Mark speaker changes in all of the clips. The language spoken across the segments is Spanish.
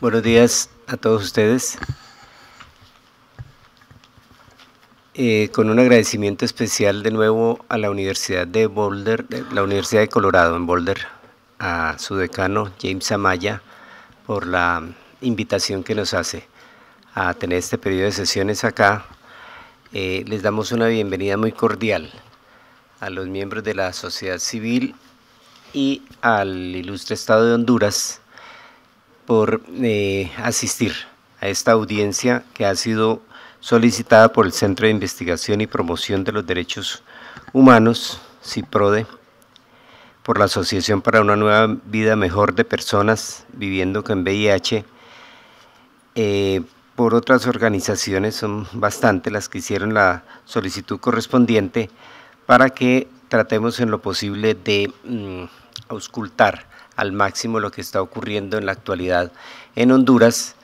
Speaker 1: Buenos días a todos ustedes. Eh, con un agradecimiento especial de nuevo a la Universidad de Boulder, la Universidad de Colorado en Boulder, a su decano James Amaya por la invitación que nos hace a tener este periodo de sesiones acá. Eh, les damos una bienvenida muy cordial a los miembros de la sociedad civil y al ilustre Estado de Honduras por eh, asistir a esta audiencia que ha sido solicitada por el Centro de Investigación y Promoción de los Derechos Humanos, CIPRODE, por la Asociación para una Nueva Vida Mejor de Personas Viviendo con VIH, eh, por otras organizaciones, son bastantes las que hicieron la solicitud correspondiente para que tratemos en lo posible de mm, auscultar al máximo lo que está ocurriendo en la actualidad en Honduras.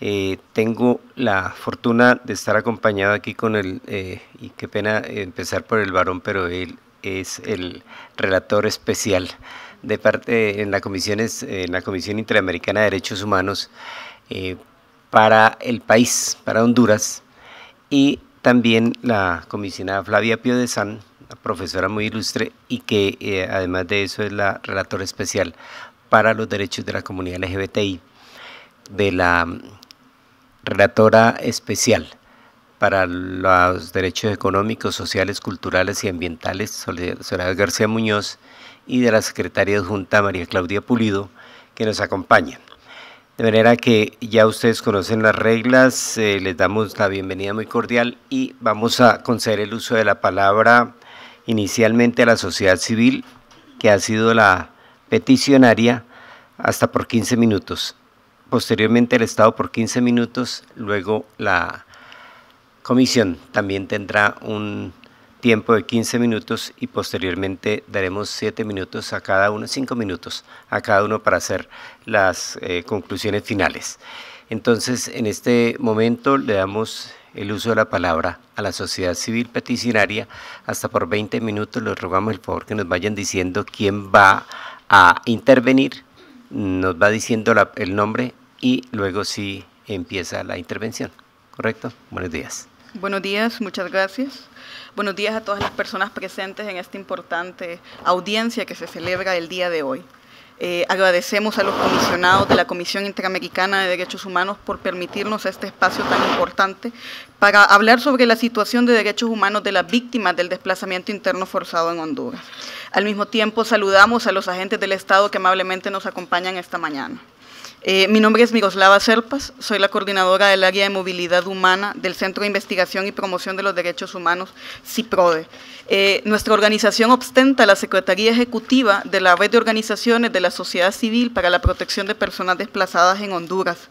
Speaker 1: Eh, tengo la fortuna de estar acompañado aquí con el, eh, y qué pena empezar por el varón, pero él es el relator especial de parte en la comisión en la comisión interamericana de derechos humanos eh, para el país para Honduras y también la comisionada Flavia Pio de San profesora muy ilustre y que eh, además de eso es la relatora especial para los derechos de la comunidad LGBTI, de la mm, relatora especial para los derechos económicos, sociales, culturales y ambientales, Soledad García Muñoz, y de la secretaria de Junta, María Claudia Pulido, que nos acompañan De manera que ya ustedes conocen las reglas, eh, les damos la bienvenida muy cordial y vamos a conceder el uso de la palabra inicialmente a la sociedad civil, que ha sido la peticionaria, hasta por 15 minutos. Posteriormente el Estado por 15 minutos, luego la comisión también tendrá un tiempo de 15 minutos y posteriormente daremos 7 minutos a cada uno, 5 minutos a cada uno para hacer las eh, conclusiones finales. Entonces, en este momento le damos el uso de la palabra a la sociedad civil peticionaria. Hasta por 20 minutos les rogamos el favor que nos vayan diciendo quién va a intervenir, nos va diciendo el nombre y luego sí empieza la intervención. ¿Correcto? Buenos días.
Speaker 2: Buenos días, muchas gracias. Buenos días a todas las personas presentes en esta importante audiencia que se celebra el día de hoy. Eh, agradecemos a los comisionados de la Comisión Interamericana de Derechos Humanos por permitirnos este espacio tan importante para hablar sobre la situación de derechos humanos de las víctimas del desplazamiento interno forzado en Honduras. Al mismo tiempo, saludamos a los agentes del Estado que amablemente nos acompañan esta mañana. Eh, mi nombre es Miroslava Serpas, soy la coordinadora del área de movilidad humana del Centro de Investigación y Promoción de los Derechos Humanos, CIPRODE. Eh, nuestra organización ostenta la Secretaría Ejecutiva de la Red de Organizaciones de la Sociedad Civil para la Protección de Personas Desplazadas en Honduras.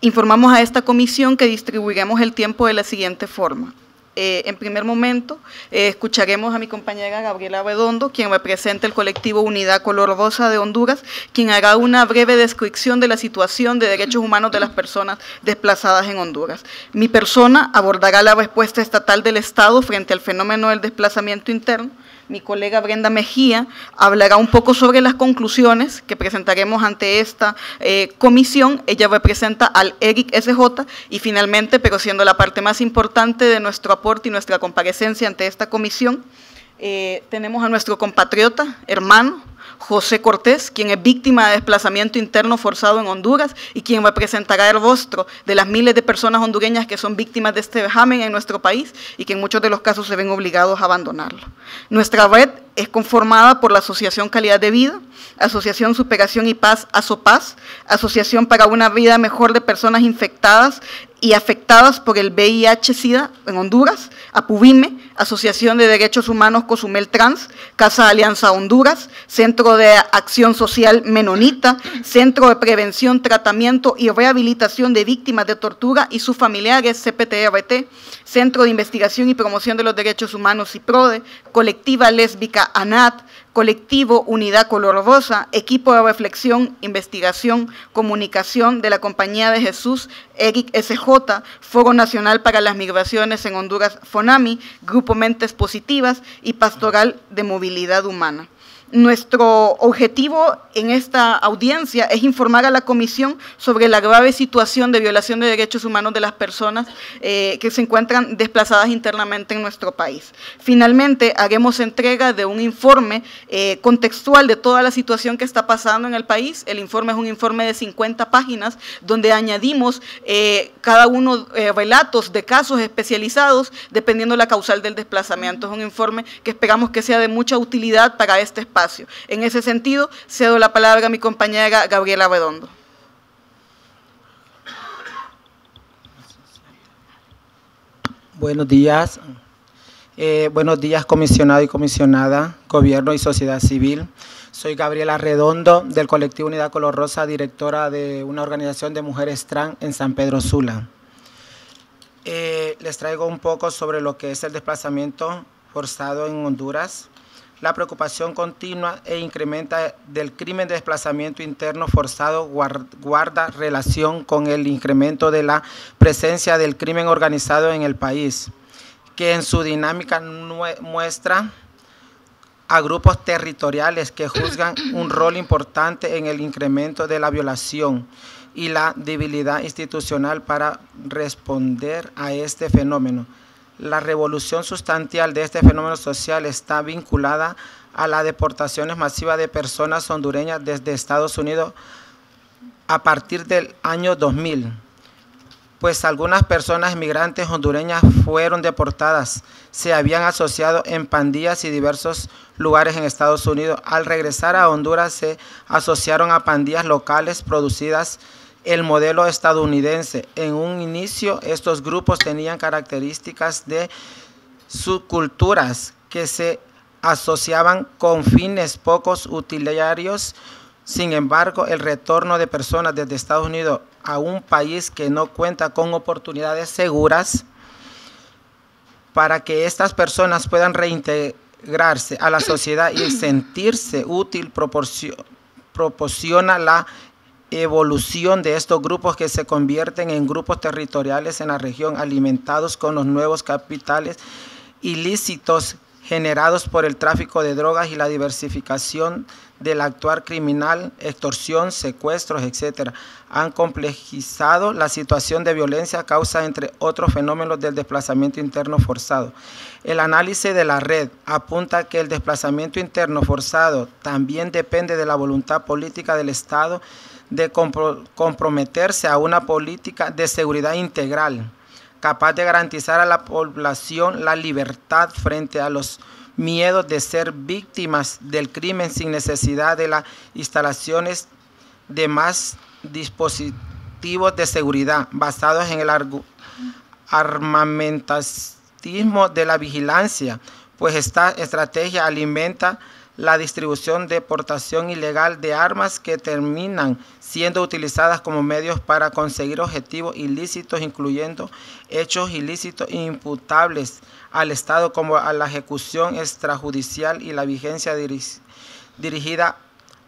Speaker 2: Informamos a esta comisión que distribuiremos el tiempo de la siguiente forma. Eh, en primer momento, eh, escucharemos a mi compañera Gabriela Bedondo, quien representa el colectivo Unidad Color Rosa de Honduras, quien hará una breve descripción de la situación de derechos humanos de las personas desplazadas en Honduras. Mi persona abordará la respuesta estatal del Estado frente al fenómeno del desplazamiento interno mi colega Brenda Mejía hablará un poco sobre las conclusiones que presentaremos ante esta eh, comisión. Ella representa al ERIC SJ y finalmente, pero siendo la parte más importante de nuestro aporte y nuestra comparecencia ante esta comisión, eh, tenemos a nuestro compatriota, hermano, José Cortés, quien es víctima de desplazamiento interno forzado en Honduras y quien representará el rostro de las miles de personas hondureñas que son víctimas de este vejamen en nuestro país y que en muchos de los casos se ven obligados a abandonarlo. Nuestra red es conformada por la Asociación Calidad de Vida, Asociación Superación y Paz, Paz, Asociación para una Vida Mejor de Personas Infectadas y afectadas por el VIH-Sida en Honduras, APUBIME, Asociación de Derechos Humanos Cozumel Trans, Casa Alianza Honduras, Centro de Acción Social Menonita, Centro de Prevención, Tratamiento y Rehabilitación de Víctimas de Tortura y sus familiares, CPTRT, Centro de Investigación y Promoción de los Derechos Humanos, y Prode Colectiva Lésbica ANAT, colectivo Unidad Color Rosa, equipo de reflexión, investigación, comunicación de la Compañía de Jesús, Eric SJ, Foro Nacional para las Migraciones en Honduras, FONAMI, Grupo Mentes Positivas y Pastoral de Movilidad Humana. Nuestro objetivo en esta audiencia es informar a la Comisión sobre la grave situación de violación de derechos humanos de las personas eh, que se encuentran desplazadas internamente en nuestro país. Finalmente, haremos entrega de un informe eh, contextual de toda la situación que está pasando en el país. El informe es un informe de 50 páginas donde añadimos eh, cada uno relatos de casos especializados dependiendo la causal del desplazamiento. Es un informe que esperamos que sea de mucha utilidad para este espacio en ese sentido, cedo la palabra a mi compañera Gabriela Redondo.
Speaker 3: Buenos días. Eh, buenos días, comisionado y comisionada, gobierno y sociedad civil. Soy Gabriela Redondo, del colectivo Unidad Color Rosa, directora de una organización de mujeres trans en San Pedro Sula. Eh, les traigo un poco sobre lo que es el desplazamiento forzado en Honduras la preocupación continua e incrementa del crimen de desplazamiento interno forzado guarda relación con el incremento de la presencia del crimen organizado en el país, que en su dinámica muestra a grupos territoriales que juzgan un rol importante en el incremento de la violación y la debilidad institucional para responder a este fenómeno la revolución sustancial de este fenómeno social está vinculada a las deportaciones masivas de personas hondureñas desde Estados Unidos a partir del año 2000, pues algunas personas migrantes hondureñas fueron deportadas, se habían asociado en pandillas y diversos lugares en Estados Unidos. Al regresar a Honduras se asociaron a pandillas locales producidas el modelo estadounidense. En un inicio, estos grupos tenían características de subculturas que se asociaban con fines pocos utilitarios. Sin embargo, el retorno de personas desde Estados Unidos a un país que no cuenta con oportunidades seguras para que estas personas puedan reintegrarse a la sociedad y sentirse útil proporciona la evolución de estos grupos que se convierten en grupos territoriales en la región alimentados con los nuevos capitales ilícitos generados por el tráfico de drogas y la diversificación del actuar criminal, extorsión, secuestros, etcétera han complejizado la situación de violencia a causa, entre otros fenómenos, del desplazamiento interno forzado. El análisis de la red apunta que el desplazamiento interno forzado también depende de la voluntad política del Estado de comprometerse a una política de seguridad integral capaz de garantizar a la población la libertad frente a los miedos de ser víctimas del crimen sin necesidad de las instalaciones de más dispositivos de seguridad basados en el armamentismo de la vigilancia, pues esta estrategia alimenta la distribución, deportación ilegal de armas que terminan siendo utilizadas como medios para conseguir objetivos ilícitos, incluyendo hechos ilícitos imputables al Estado como a la ejecución extrajudicial y la vigencia dirigida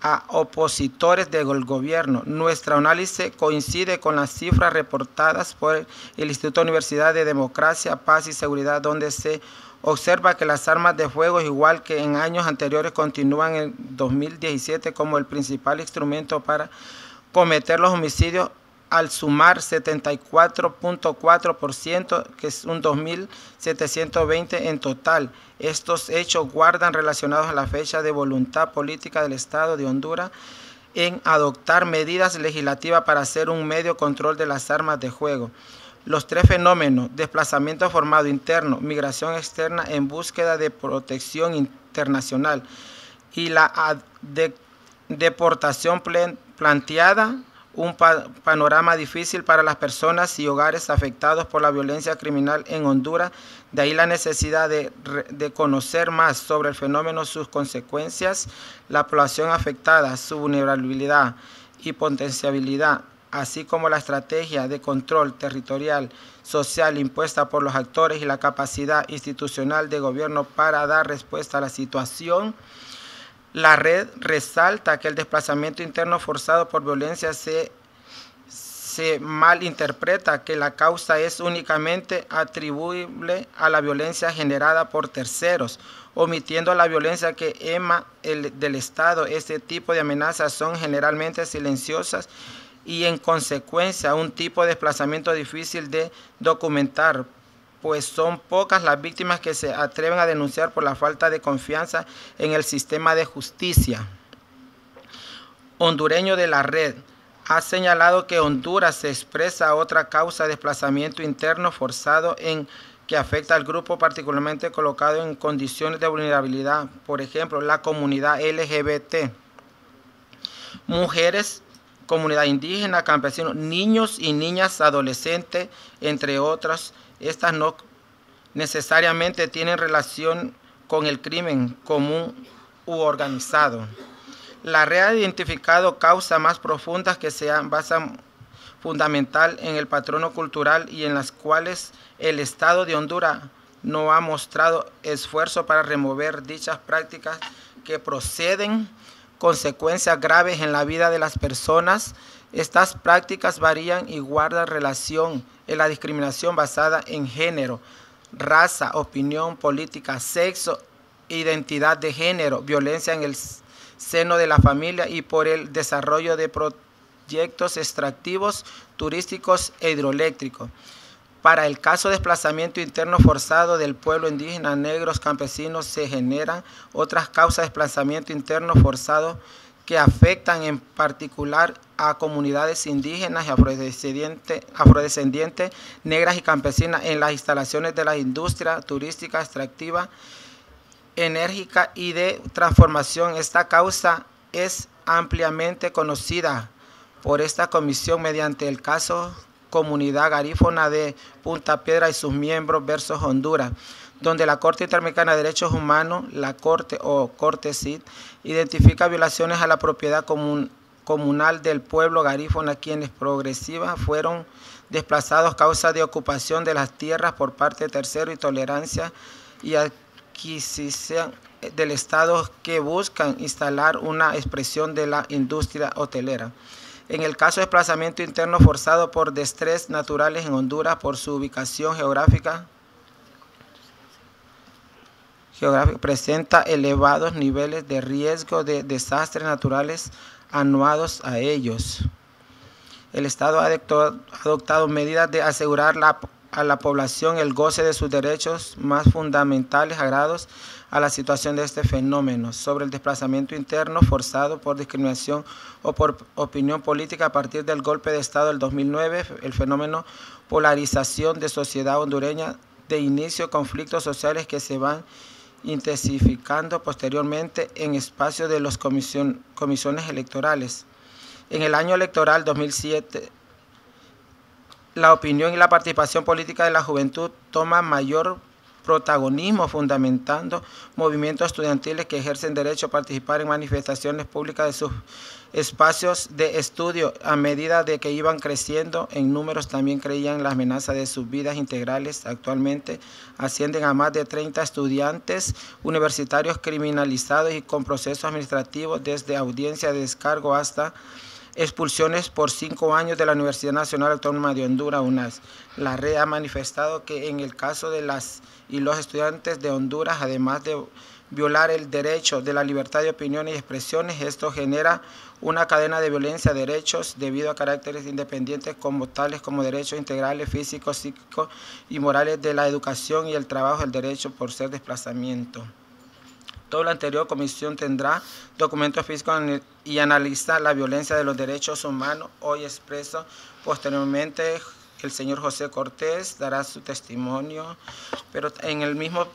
Speaker 3: a opositores del gobierno. Nuestro análisis coincide con las cifras reportadas por el Instituto Universidad de Democracia, Paz y Seguridad, donde se observa que las armas de fuego, igual que en años anteriores, continúan en 2017 como el principal instrumento para cometer los homicidios al sumar 74.4%, que es un 2.720 en total. Estos hechos guardan relacionados a la fecha de voluntad política del Estado de Honduras en adoptar medidas legislativas para hacer un medio control de las armas de juego. Los tres fenómenos, desplazamiento formado interno, migración externa en búsqueda de protección internacional y la deportación planteada, un panorama difícil para las personas y hogares afectados por la violencia criminal en Honduras, de ahí la necesidad de, de conocer más sobre el fenómeno, sus consecuencias, la población afectada, su vulnerabilidad y potenciabilidad así como la estrategia de control territorial social impuesta por los actores y la capacidad institucional de gobierno para dar respuesta a la situación. La red resalta que el desplazamiento interno forzado por violencia se, se malinterpreta, que la causa es únicamente atribuible a la violencia generada por terceros, omitiendo la violencia que emana del Estado. Este tipo de amenazas son generalmente silenciosas y en consecuencia un tipo de desplazamiento difícil de documentar, pues son pocas las víctimas que se atreven a denunciar por la falta de confianza en el sistema de justicia. Hondureño de la red ha señalado que Honduras se expresa otra causa de desplazamiento interno forzado en que afecta al grupo particularmente colocado en condiciones de vulnerabilidad, por ejemplo, la comunidad LGBT. Mujeres comunidad indígena, campesinos, niños y niñas, adolescentes, entre otras. Estas no necesariamente tienen relación con el crimen común u organizado. La red ha identificado causas más profundas que se basan fundamental en el patrono cultural y en las cuales el Estado de Honduras no ha mostrado esfuerzo para remover dichas prácticas que proceden consecuencias graves en la vida de las personas. Estas prácticas varían y guardan relación en la discriminación basada en género, raza, opinión política, sexo, identidad de género, violencia en el seno de la familia y por el desarrollo de proyectos extractivos, turísticos e hidroeléctricos. Para el caso de desplazamiento interno forzado del pueblo indígena, negros, campesinos, se generan otras causas de desplazamiento interno forzado que afectan en particular a comunidades indígenas y afrodescendientes, afrodescendientes, negras y campesinas en las instalaciones de la industria turística extractiva enérgica y de transformación. Esta causa es ampliamente conocida por esta comisión mediante el caso comunidad garífona de Punta Piedra y sus miembros versus Honduras, donde la Corte Interamericana de Derechos Humanos, la Corte o Corte CID, identifica violaciones a la propiedad comunal del pueblo garífona, quienes progresivas fueron desplazados causa de ocupación de las tierras por parte de terceros y tolerancia y adquisición del Estado que buscan instalar una expresión de la industria hotelera. En el caso de desplazamiento interno forzado por destrés naturales en Honduras por su ubicación geográfica, presenta elevados niveles de riesgo de desastres naturales anuados a ellos. El Estado ha adoptado medidas de asegurar a la población el goce de sus derechos más fundamentales, sagrados, a la situación de este fenómeno, sobre el desplazamiento interno forzado por discriminación o por opinión política a partir del golpe de Estado del 2009, el fenómeno polarización de sociedad hondureña de inicio conflictos sociales que se van intensificando posteriormente en espacio de las comisiones electorales. En el año electoral 2007, la opinión y la participación política de la juventud toma mayor protagonismo fundamentando movimientos estudiantiles que ejercen derecho a participar en manifestaciones públicas de sus espacios de estudio. A medida de que iban creciendo en números, también creían la amenaza de sus vidas integrales. Actualmente ascienden a más de 30 estudiantes universitarios criminalizados y con procesos administrativos desde audiencia de descargo hasta expulsiones por cinco años de la Universidad Nacional Autónoma de Honduras, UNAS. La red ha manifestado que en el caso de las y los estudiantes de Honduras, además de violar el derecho de la libertad de opinión y expresiones, esto genera una cadena de violencia de derechos debido a caracteres independientes como tales como derechos integrales, físicos, psíquicos y morales de la educación y el trabajo, el derecho por ser desplazamiento. Todo la anterior, comisión tendrá documentos físicos y analiza la violencia de los derechos humanos hoy expreso posteriormente el señor José Cortés dará su testimonio, pero en el mismo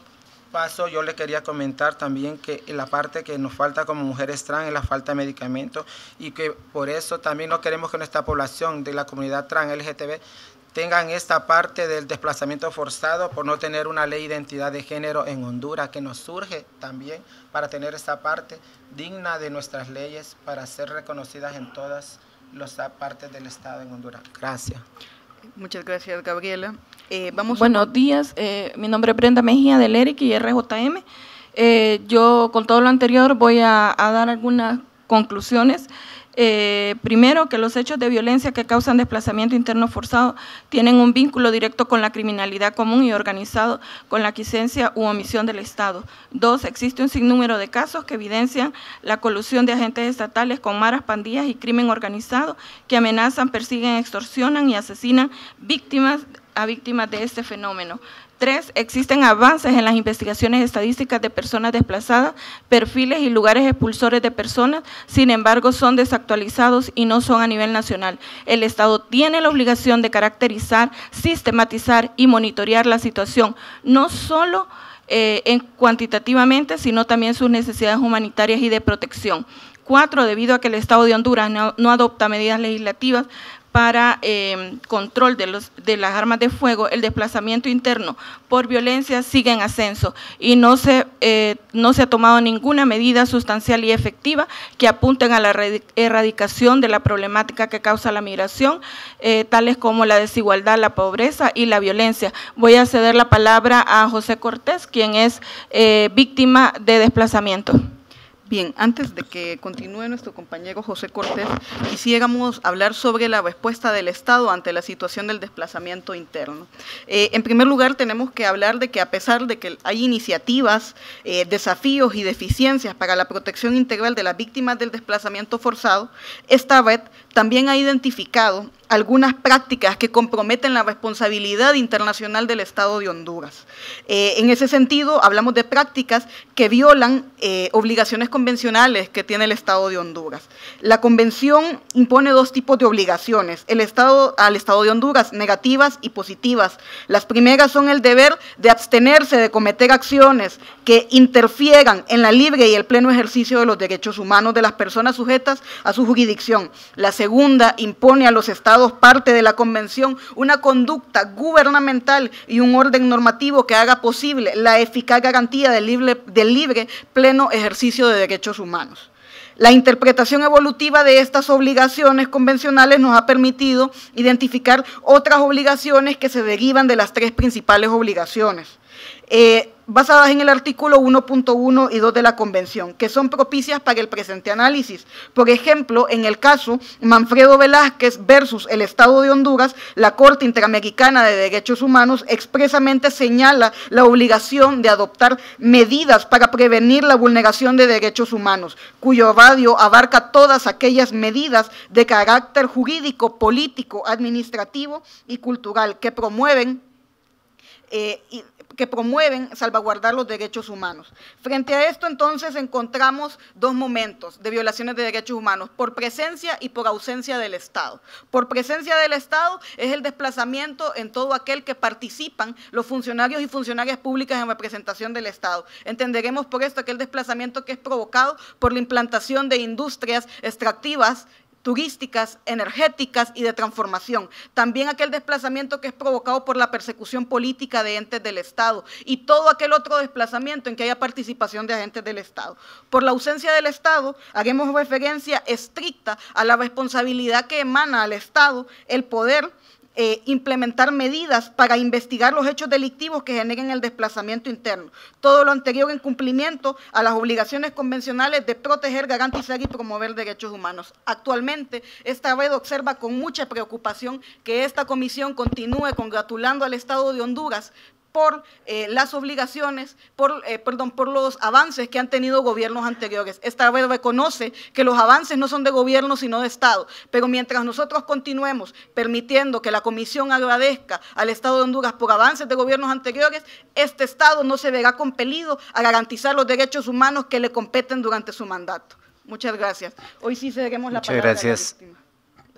Speaker 3: paso yo le quería comentar también que la parte que nos falta como mujeres trans es la falta de medicamentos y que por eso también no queremos que nuestra población de la comunidad trans LGTB tengan esta parte del desplazamiento forzado por no tener una ley de identidad de género en Honduras que nos surge también para tener esta parte digna de nuestras leyes para ser reconocidas en todas las partes del Estado en Honduras. Gracias. Muchas gracias, Gabriela.
Speaker 4: Eh, vamos Buenos días, eh, mi nombre es Brenda Mejía del ERIC y RJM. Eh, yo, con todo lo anterior, voy a, a dar algunas conclusiones. Eh, primero, que los hechos de violencia que causan desplazamiento interno forzado tienen un vínculo directo con la criminalidad común y organizado, con la quicencia u omisión del Estado. Dos, existe un sinnúmero de casos que evidencian la colusión de agentes estatales con maras, pandillas y crimen organizado que amenazan, persiguen, extorsionan y asesinan víctimas a víctimas de este fenómeno. Tres, existen avances en las investigaciones estadísticas de personas desplazadas, perfiles y lugares expulsores de personas, sin embargo son desactualizados y no son a nivel nacional. El Estado tiene la obligación de caracterizar, sistematizar y monitorear la situación, no solo eh, en cuantitativamente, sino también sus necesidades humanitarias y de protección. Cuatro, debido a que el Estado de Honduras no adopta medidas legislativas para em, control de, los, de las armas de fuego, el desplazamiento interno por violencia sigue en ascenso y no se, eh, no se ha tomado ninguna medida sustancial y efectiva que apunten a la erradicación de la problemática que causa la migración, eh, tales como la desigualdad, la pobreza y la violencia. Voy a ceder la palabra a José Cortés, quien es eh, víctima de desplazamiento. Bien, antes
Speaker 2: de que continúe nuestro compañero José Cortés, quisiéramos hablar sobre la respuesta del Estado ante la situación del desplazamiento interno. Eh, en primer lugar, tenemos que hablar de que a pesar de que hay iniciativas, eh, desafíos y deficiencias para la protección integral de las víctimas del desplazamiento forzado, esta red también ha identificado algunas prácticas que comprometen la responsabilidad internacional del Estado de Honduras. Eh, en ese sentido, hablamos de prácticas que violan eh, obligaciones convencionales que tiene el Estado de Honduras. La convención impone dos tipos de obligaciones el Estado, al Estado de Honduras, negativas y positivas. Las primeras son el deber de abstenerse de cometer acciones que interfieran en la libre y el pleno ejercicio de los derechos humanos de las personas sujetas a su jurisdicción. La segunda impone a los estados parte de la convención una conducta gubernamental y un orden normativo que haga posible la eficaz garantía del libre, pleno ejercicio de derechos humanos. La interpretación evolutiva de estas obligaciones convencionales nos ha permitido identificar otras obligaciones que se derivan de las tres principales obligaciones. Eh, basadas en el artículo 1.1 y 2 de la Convención, que son propicias para el presente análisis. Por ejemplo, en el caso Manfredo Velázquez versus el Estado de Honduras, la Corte Interamericana de Derechos Humanos expresamente señala la obligación de adoptar medidas para prevenir la vulneración de derechos humanos, cuyo radio abarca todas aquellas medidas de carácter jurídico, político, administrativo y cultural que promueven eh, que promueven salvaguardar los derechos humanos. Frente a esto, entonces, encontramos dos momentos de violaciones de derechos humanos, por presencia y por ausencia del Estado. Por presencia del Estado es el desplazamiento en todo aquel que participan los funcionarios y funcionarias públicas en representación del Estado. Entenderemos por esto aquel desplazamiento que es provocado por la implantación de industrias extractivas turísticas, energéticas y de transformación. También aquel desplazamiento que es provocado por la persecución política de entes del Estado y todo aquel otro desplazamiento en que haya participación de agentes del Estado. Por la ausencia del Estado, haremos referencia estricta a la responsabilidad que emana al Estado el poder eh, implementar medidas para investigar los hechos delictivos que generen el desplazamiento interno. Todo lo anterior en cumplimiento a las obligaciones convencionales de proteger, garantizar y promover derechos humanos. Actualmente, esta red observa con mucha preocupación que esta comisión continúe congratulando al Estado de Honduras por eh, las obligaciones, por, eh, perdón, por los avances que han tenido gobiernos anteriores. Esta vez reconoce que los avances no son de gobierno, sino de Estado. Pero mientras nosotros continuemos permitiendo que la Comisión agradezca al Estado de Honduras por avances de gobiernos anteriores, este Estado no se verá compelido a garantizar los derechos humanos que le competen durante su mandato. Muchas gracias. Hoy sí cederemos la Muchas palabra gracias. a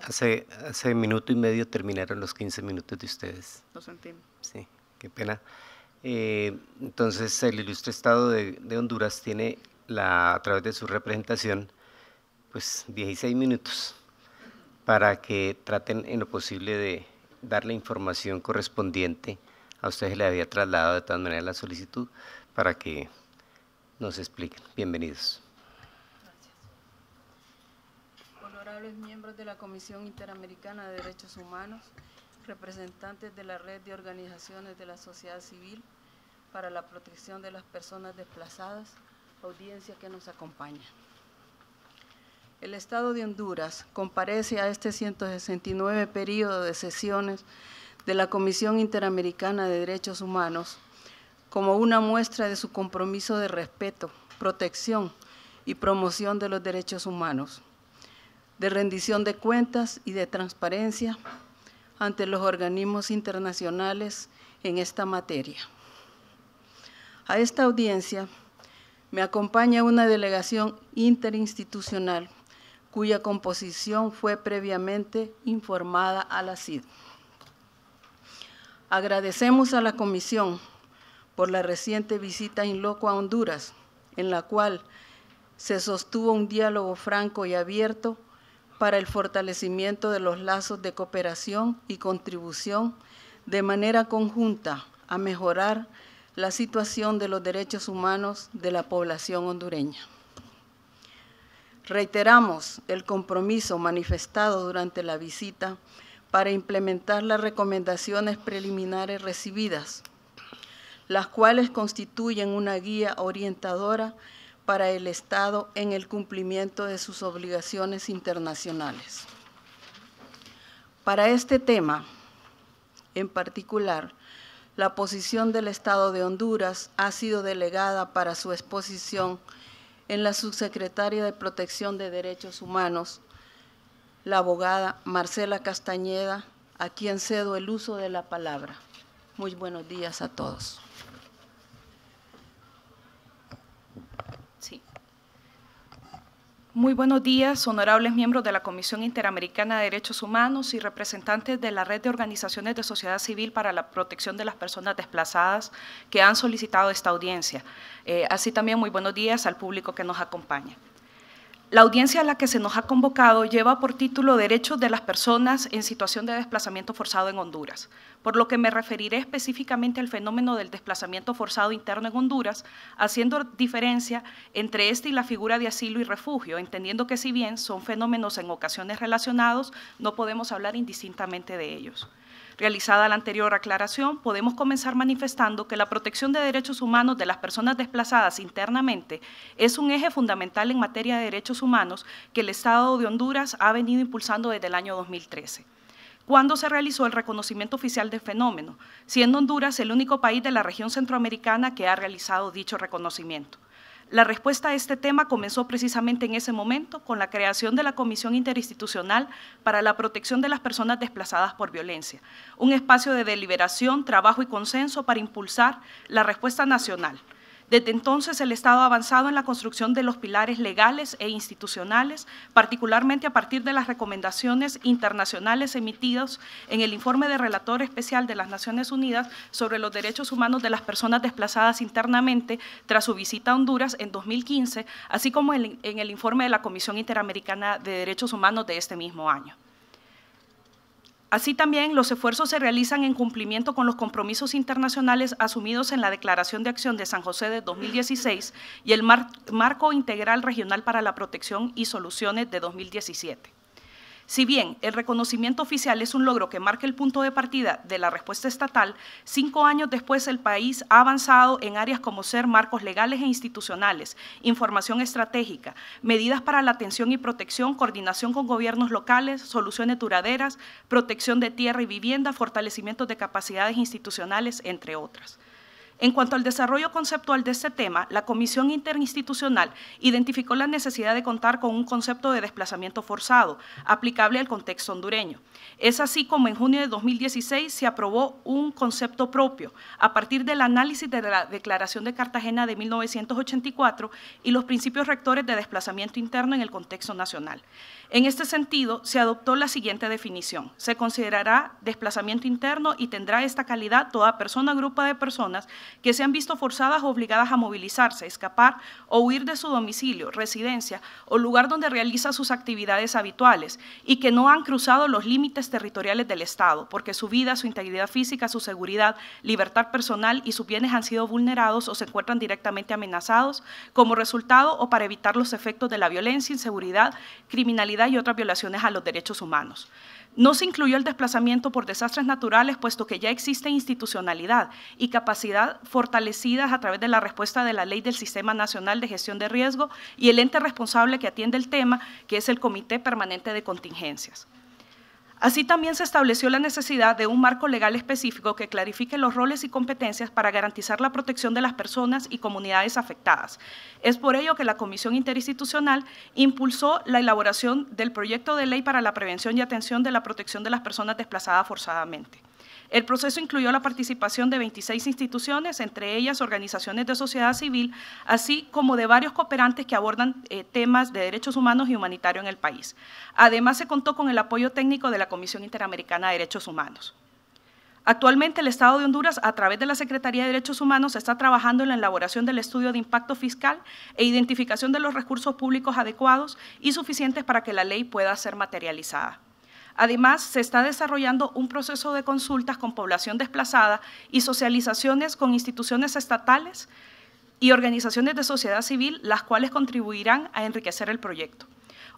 Speaker 1: la Hace, hace minuto y medio terminaron los 15 minutos de ustedes. Lo sentimos. Sí qué pena. Eh, entonces, el ilustre Estado de, Honduras tiene, la, a través de su representación, pues 16 minutos para que traten en lo posible de dar la información correspondiente. A ustedes le había trasladado de todas maneras la solicitud para que nos expliquen. Bienvenidos. Gracias.
Speaker 5: Honorables miembros de la Comisión Interamericana de Derechos Humanos, representantes de la red de organizaciones de la sociedad civil para la protección de las personas desplazadas, audiencia que nos acompaña. El Estado de Honduras comparece a este 169 periodo de sesiones de la Comisión Interamericana de Derechos Humanos como una muestra de su compromiso de respeto, protección y promoción de los derechos humanos, de rendición de cuentas y de transparencia ante los organismos internacionales en esta materia. A esta audiencia me acompaña una delegación interinstitucional cuya composición fue previamente informada a la CID. Agradecemos a la Comisión por la reciente visita in loco a Honduras, en la cual se sostuvo un diálogo franco y abierto para el fortalecimiento de los lazos de cooperación y contribución de manera conjunta a mejorar la situación de los derechos humanos de la población hondureña. Reiteramos el compromiso manifestado durante la visita para implementar las recomendaciones preliminares recibidas, las cuales constituyen una guía orientadora para el Estado en el cumplimiento de sus obligaciones internacionales. Para este tema, en particular, la posición del Estado de Honduras ha sido delegada para su exposición en la subsecretaria de Protección de Derechos Humanos, la abogada Marcela Castañeda, a quien cedo el uso de la palabra. Muy buenos días a todos.
Speaker 6: Muy buenos días, honorables miembros de la Comisión Interamericana de Derechos Humanos y representantes de la red de organizaciones de sociedad civil para la protección de las personas desplazadas que han solicitado esta audiencia. Eh, así también muy buenos días al público que nos acompaña. La audiencia a la que se nos ha convocado lleva por título Derechos de las personas en situación de desplazamiento forzado en Honduras por lo que me referiré específicamente al fenómeno del desplazamiento forzado interno en Honduras, haciendo diferencia entre este y la figura de asilo y refugio, entendiendo que si bien son fenómenos en ocasiones relacionados, no podemos hablar indistintamente de ellos. Realizada la anterior aclaración, podemos comenzar manifestando que la protección de derechos humanos de las personas desplazadas internamente es un eje fundamental en materia de derechos humanos que el Estado de Honduras ha venido impulsando desde el año 2013 cuando se realizó el reconocimiento oficial del fenómeno, siendo Honduras el único país de la región centroamericana que ha realizado dicho reconocimiento. La respuesta a este tema comenzó precisamente en ese momento con la creación de la Comisión Interinstitucional para la Protección de las Personas Desplazadas por Violencia, un espacio de deliberación, trabajo y consenso para impulsar la respuesta nacional desde entonces el Estado ha avanzado en la construcción de los pilares legales e institucionales, particularmente a partir de las recomendaciones internacionales emitidas en el informe de relator especial de las Naciones Unidas sobre los derechos humanos de las personas desplazadas internamente tras su visita a Honduras en 2015, así como en el informe de la Comisión Interamericana de Derechos Humanos de este mismo año. Así también, los esfuerzos se realizan en cumplimiento con los compromisos internacionales asumidos en la Declaración de Acción de San José de 2016 y el Marco Integral Regional para la Protección y Soluciones de 2017. Si bien el reconocimiento oficial es un logro que marca el punto de partida de la respuesta estatal, cinco años después el país ha avanzado en áreas como ser marcos legales e institucionales, información estratégica, medidas para la atención y protección, coordinación con gobiernos locales, soluciones duraderas, protección de tierra y vivienda, fortalecimiento de capacidades institucionales, entre otras. En cuanto al desarrollo conceptual de este tema, la Comisión Interinstitucional identificó la necesidad de contar con un concepto de desplazamiento forzado, aplicable al contexto hondureño. Es así como en junio de 2016 se aprobó un concepto propio, a partir del análisis de la Declaración de Cartagena de 1984 y los principios rectores de desplazamiento interno en el contexto nacional. En este sentido, se adoptó la siguiente definición. Se considerará desplazamiento interno y tendrá esta calidad toda persona o grupo de personas que se han visto forzadas o obligadas a movilizarse, escapar o huir de su domicilio, residencia o lugar donde realiza sus actividades habituales y que no han cruzado los límites territoriales del Estado, porque su vida, su integridad física, su seguridad, libertad personal y sus bienes han sido vulnerados o se encuentran directamente amenazados como resultado o para evitar los efectos de la violencia, inseguridad, criminalidad y otras violaciones a los derechos humanos. No se incluyó el desplazamiento por desastres naturales, puesto que ya existe institucionalidad y capacidad fortalecidas a través de la respuesta de la ley del Sistema Nacional de Gestión de Riesgo y el ente responsable que atiende el tema, que es el Comité Permanente de Contingencias. Así también se estableció la necesidad de un marco legal específico que clarifique los roles y competencias para garantizar la protección de las personas y comunidades afectadas. Es por ello que la Comisión Interinstitucional impulsó la elaboración del proyecto de ley para la prevención y atención de la protección de las personas desplazadas forzadamente. El proceso incluyó la participación de 26 instituciones, entre ellas organizaciones de sociedad civil, así como de varios cooperantes que abordan eh, temas de derechos humanos y humanitario en el país. Además, se contó con el apoyo técnico de la Comisión Interamericana de Derechos Humanos. Actualmente el Estado de Honduras, a través de la Secretaría de Derechos Humanos, está trabajando en la elaboración del estudio de impacto fiscal e identificación de los recursos públicos adecuados y suficientes para que la ley pueda ser materializada. Además, se está desarrollando un proceso de consultas con población desplazada y socializaciones con instituciones estatales y organizaciones de sociedad civil, las cuales contribuirán a enriquecer el proyecto.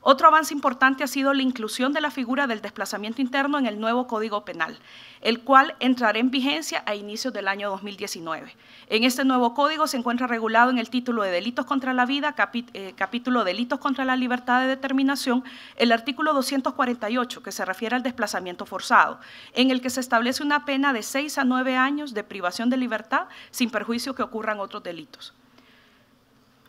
Speaker 6: Otro avance importante ha sido la inclusión de la figura del desplazamiento interno en el nuevo Código Penal, el cual entrará en vigencia a inicios del año 2019. En este nuevo código se encuentra regulado en el título de Delitos contra la Vida, eh, capítulo Delitos contra la Libertad de Determinación, el artículo 248, que se refiere al desplazamiento forzado, en el que se establece una pena de seis a nueve años de privación de libertad sin perjuicio que ocurran otros delitos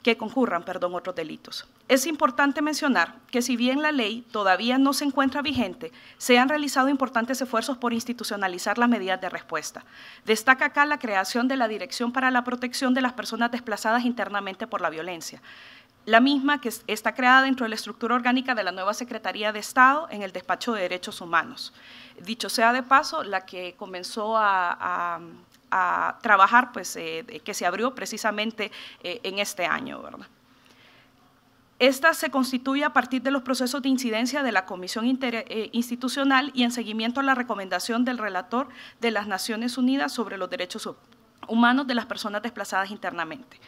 Speaker 6: que concurran perdón, otros delitos. Es importante mencionar que si bien la ley todavía no se encuentra vigente, se han realizado importantes esfuerzos por institucionalizar las medidas de respuesta. Destaca acá la creación de la Dirección para la Protección de las Personas Desplazadas Internamente por la Violencia, la misma que está creada dentro de la estructura orgánica de la nueva Secretaría de Estado en el despacho de derechos humanos. Dicho sea de paso, la que comenzó a, a a trabajar, pues eh, que se abrió precisamente eh, en este año, Esta se constituye a partir de los procesos de incidencia de la Comisión eh, Institucional y en seguimiento a la recomendación del relator de las Naciones Unidas sobre los derechos humanos de las personas desplazadas internamente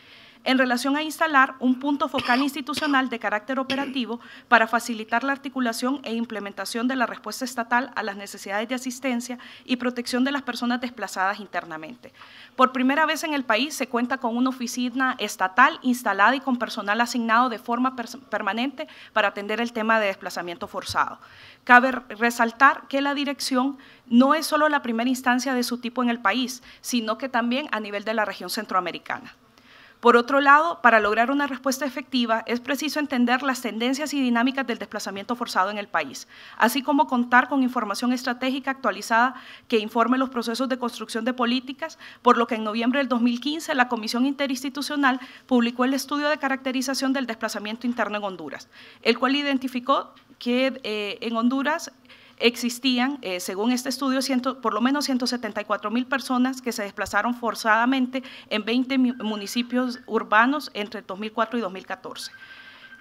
Speaker 6: en relación a instalar un punto focal institucional de carácter operativo para facilitar la articulación e implementación de la respuesta estatal a las necesidades de asistencia y protección de las personas desplazadas internamente. Por primera vez en el país se cuenta con una oficina estatal instalada y con personal asignado de forma permanente para atender el tema de desplazamiento forzado. Cabe resaltar que la dirección no es solo la primera instancia de su tipo en el país, sino que también a nivel de la región centroamericana. Por otro lado, para lograr una respuesta efectiva es preciso entender las tendencias y dinámicas del desplazamiento forzado en el país, así como contar con información estratégica actualizada que informe los procesos de construcción de políticas, por lo que en noviembre del 2015 la Comisión Interinstitucional publicó el estudio de caracterización del desplazamiento interno en Honduras, el cual identificó que eh, en Honduras existían, eh, según este estudio, por lo menos 174 mil personas que se desplazaron forzadamente en 20 municipios urbanos entre 2004 y 2014.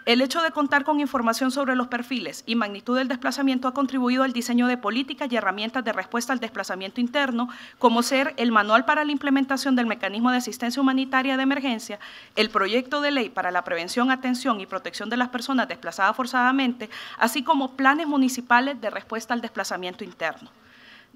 Speaker 6: El hecho de contar con información sobre los perfiles y magnitud del desplazamiento ha contribuido al diseño de políticas y herramientas de respuesta al desplazamiento interno, como ser el Manual para la Implementación del Mecanismo de Asistencia Humanitaria de Emergencia, el Proyecto de Ley para la Prevención, Atención y Protección de las Personas Desplazadas Forzadamente, así como planes municipales de respuesta al desplazamiento interno.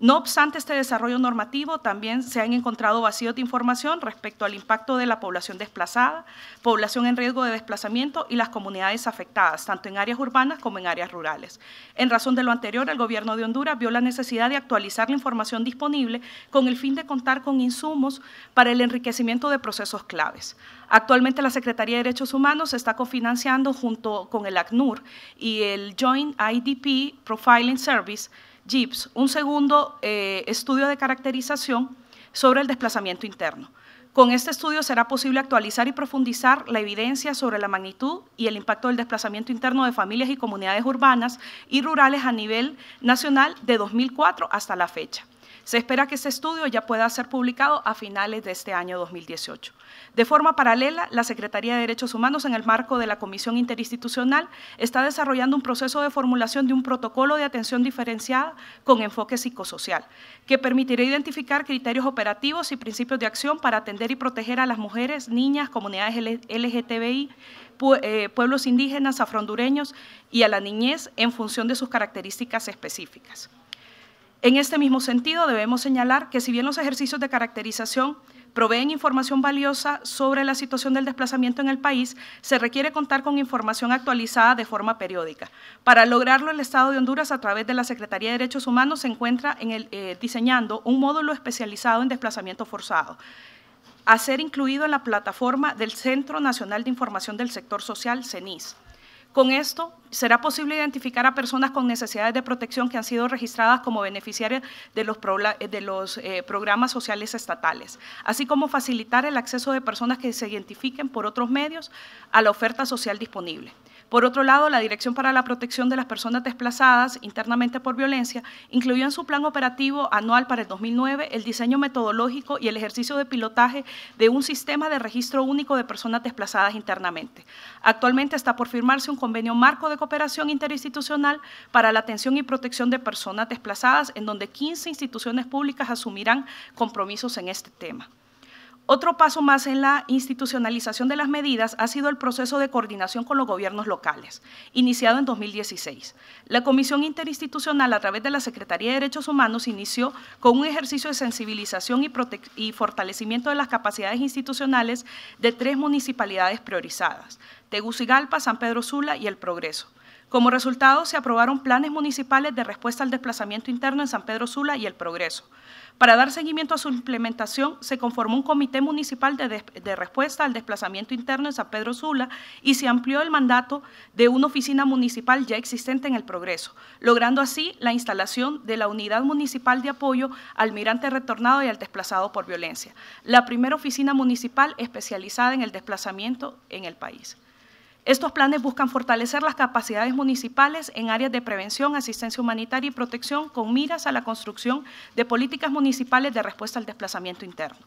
Speaker 6: No obstante este desarrollo normativo, también se han encontrado vacíos de información respecto al impacto de la población desplazada, población en riesgo de desplazamiento y las comunidades afectadas, tanto en áreas urbanas como en áreas rurales. En razón de lo anterior, el Gobierno de Honduras vio la necesidad de actualizar la información disponible con el fin de contar con insumos para el enriquecimiento de procesos claves. Actualmente la Secretaría de Derechos Humanos está cofinanciando junto con el ACNUR y el Joint IDP Profiling Service GIPS, un segundo eh, estudio de caracterización sobre el desplazamiento interno. Con este estudio será posible actualizar y profundizar la evidencia sobre la magnitud y el impacto del desplazamiento interno de familias y comunidades urbanas y rurales a nivel nacional de 2004 hasta la fecha. Se espera que este estudio ya pueda ser publicado a finales de este año 2018. De forma paralela, la Secretaría de Derechos Humanos, en el marco de la Comisión Interinstitucional, está desarrollando un proceso de formulación de un protocolo de atención diferenciada con enfoque psicosocial, que permitirá identificar criterios operativos y principios de acción para atender y proteger a las mujeres, niñas, comunidades LGTBI, eh, pueblos indígenas, afrondureños y a la niñez en función de sus características específicas. En este mismo sentido, debemos señalar que si bien los ejercicios de caracterización proveen información valiosa sobre la situación del desplazamiento en el país, se requiere contar con información actualizada de forma periódica. Para lograrlo, el Estado de Honduras, a través de la Secretaría de Derechos Humanos, se encuentra en el, eh, diseñando un módulo especializado en desplazamiento forzado a ser incluido en la plataforma del Centro Nacional de Información del Sector Social, CENIS. Con esto, será posible identificar a personas con necesidades de protección que han sido registradas como beneficiarias de los, eh, programas sociales estatales, así como facilitar el acceso de personas que se identifiquen por otros medios a la oferta social disponible. Por otro lado, la Dirección para la Protección de las Personas Desplazadas internamente por violencia incluyó en su plan operativo anual para el 2009 el diseño metodológico y el ejercicio de pilotaje de un sistema de registro único de personas desplazadas internamente. Actualmente está por firmarse un convenio marco de cooperación interinstitucional para la atención y protección de personas desplazadas, en donde 15 instituciones públicas asumirán compromisos en este tema. Otro paso más en la institucionalización de las medidas ha sido el proceso de coordinación con los gobiernos locales, iniciado en 2016. La Comisión Interinstitucional, a través de la Secretaría de Derechos Humanos, inició con un ejercicio de sensibilización y, fortalecimiento de las capacidades institucionales de tres municipalidades priorizadas, Tegucigalpa, San Pedro Sula y El Progreso. Como resultado, se aprobaron planes municipales de respuesta al desplazamiento interno en San Pedro Sula y El Progreso. Para dar seguimiento a su implementación, se conformó un comité municipal de, respuesta al desplazamiento interno en San Pedro Sula y se amplió el mandato de una oficina municipal ya existente en el Progreso, logrando así la instalación de la Unidad Municipal de Apoyo al Mirante Retornado y al Desplazado por Violencia, la primera oficina municipal especializada en el desplazamiento en el país. Estos planes buscan fortalecer las capacidades municipales en áreas de prevención, asistencia humanitaria y protección con miras a la construcción de políticas municipales de respuesta al desplazamiento interno.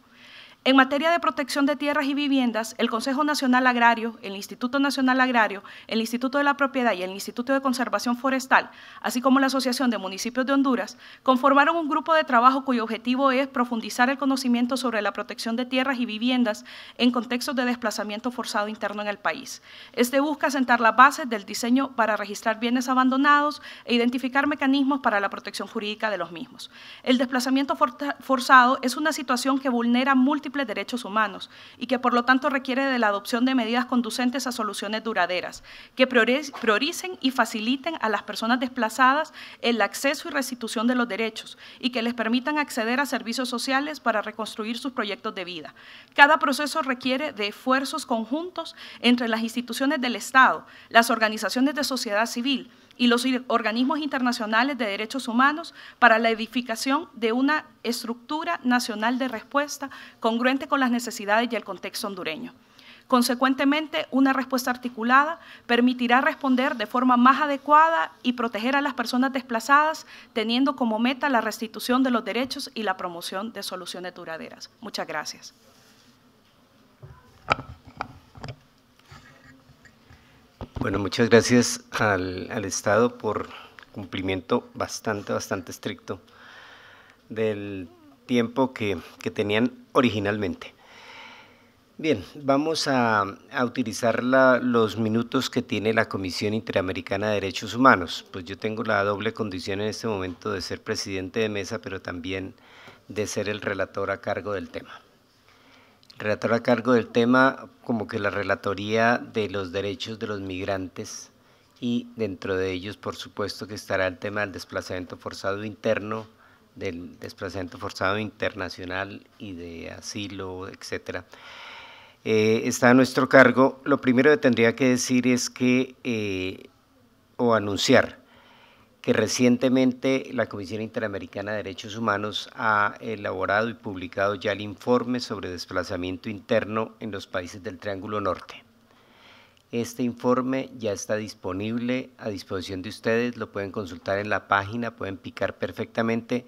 Speaker 6: En materia de protección de tierras y viviendas, el Consejo Nacional Agrario, el Instituto Nacional Agrario, el Instituto de la Propiedad y el Instituto de Conservación Forestal, así como la Asociación de Municipios de Honduras, conformaron un grupo de trabajo cuyo objetivo es profundizar el conocimiento sobre la protección de tierras y viviendas en contextos de desplazamiento forzado interno en el país. Este busca sentar las bases del diseño para registrar bienes abandonados e identificar mecanismos para la protección jurídica de los mismos. El desplazamiento forzado es una situación que vulnera múltiples derechos humanos y que por lo tanto requiere de la adopción de medidas conducentes a soluciones duraderas, que prioricen y faciliten a las personas desplazadas el acceso y restitución de los derechos y que les permitan acceder a servicios sociales para reconstruir sus proyectos de vida. Cada proceso requiere de esfuerzos conjuntos entre las instituciones del Estado, las organizaciones de sociedad civil, y los organismos internacionales de derechos humanos para la edificación de una estructura nacional de respuesta congruente con las necesidades y el contexto hondureño. Consecuentemente, una respuesta articulada permitirá responder de forma más adecuada y proteger a las personas desplazadas, teniendo como meta la restitución de los derechos y la promoción de soluciones duraderas. Muchas gracias.
Speaker 1: Bueno, muchas gracias al, Estado por cumplimiento bastante, bastante estricto del tiempo que, tenían originalmente. Bien, vamos a, utilizar los minutos que tiene la Comisión Interamericana de Derechos Humanos. Pues yo tengo la doble condición en este momento de ser presidente de mesa, pero también de ser el relator a cargo del tema relator a cargo del tema, como que la relatoría de los derechos de los migrantes y dentro de ellos, por supuesto, que estará el tema del desplazamiento forzado interno, del desplazamiento forzado internacional y de asilo, etcétera. Eh, está a nuestro cargo. Lo primero que tendría que decir es que, eh, o anunciar, que recientemente la Comisión Interamericana de Derechos Humanos ha elaborado y publicado ya el informe sobre desplazamiento interno en los países del Triángulo Norte. Este informe ya está disponible a disposición de ustedes, lo pueden consultar en la página, pueden picar perfectamente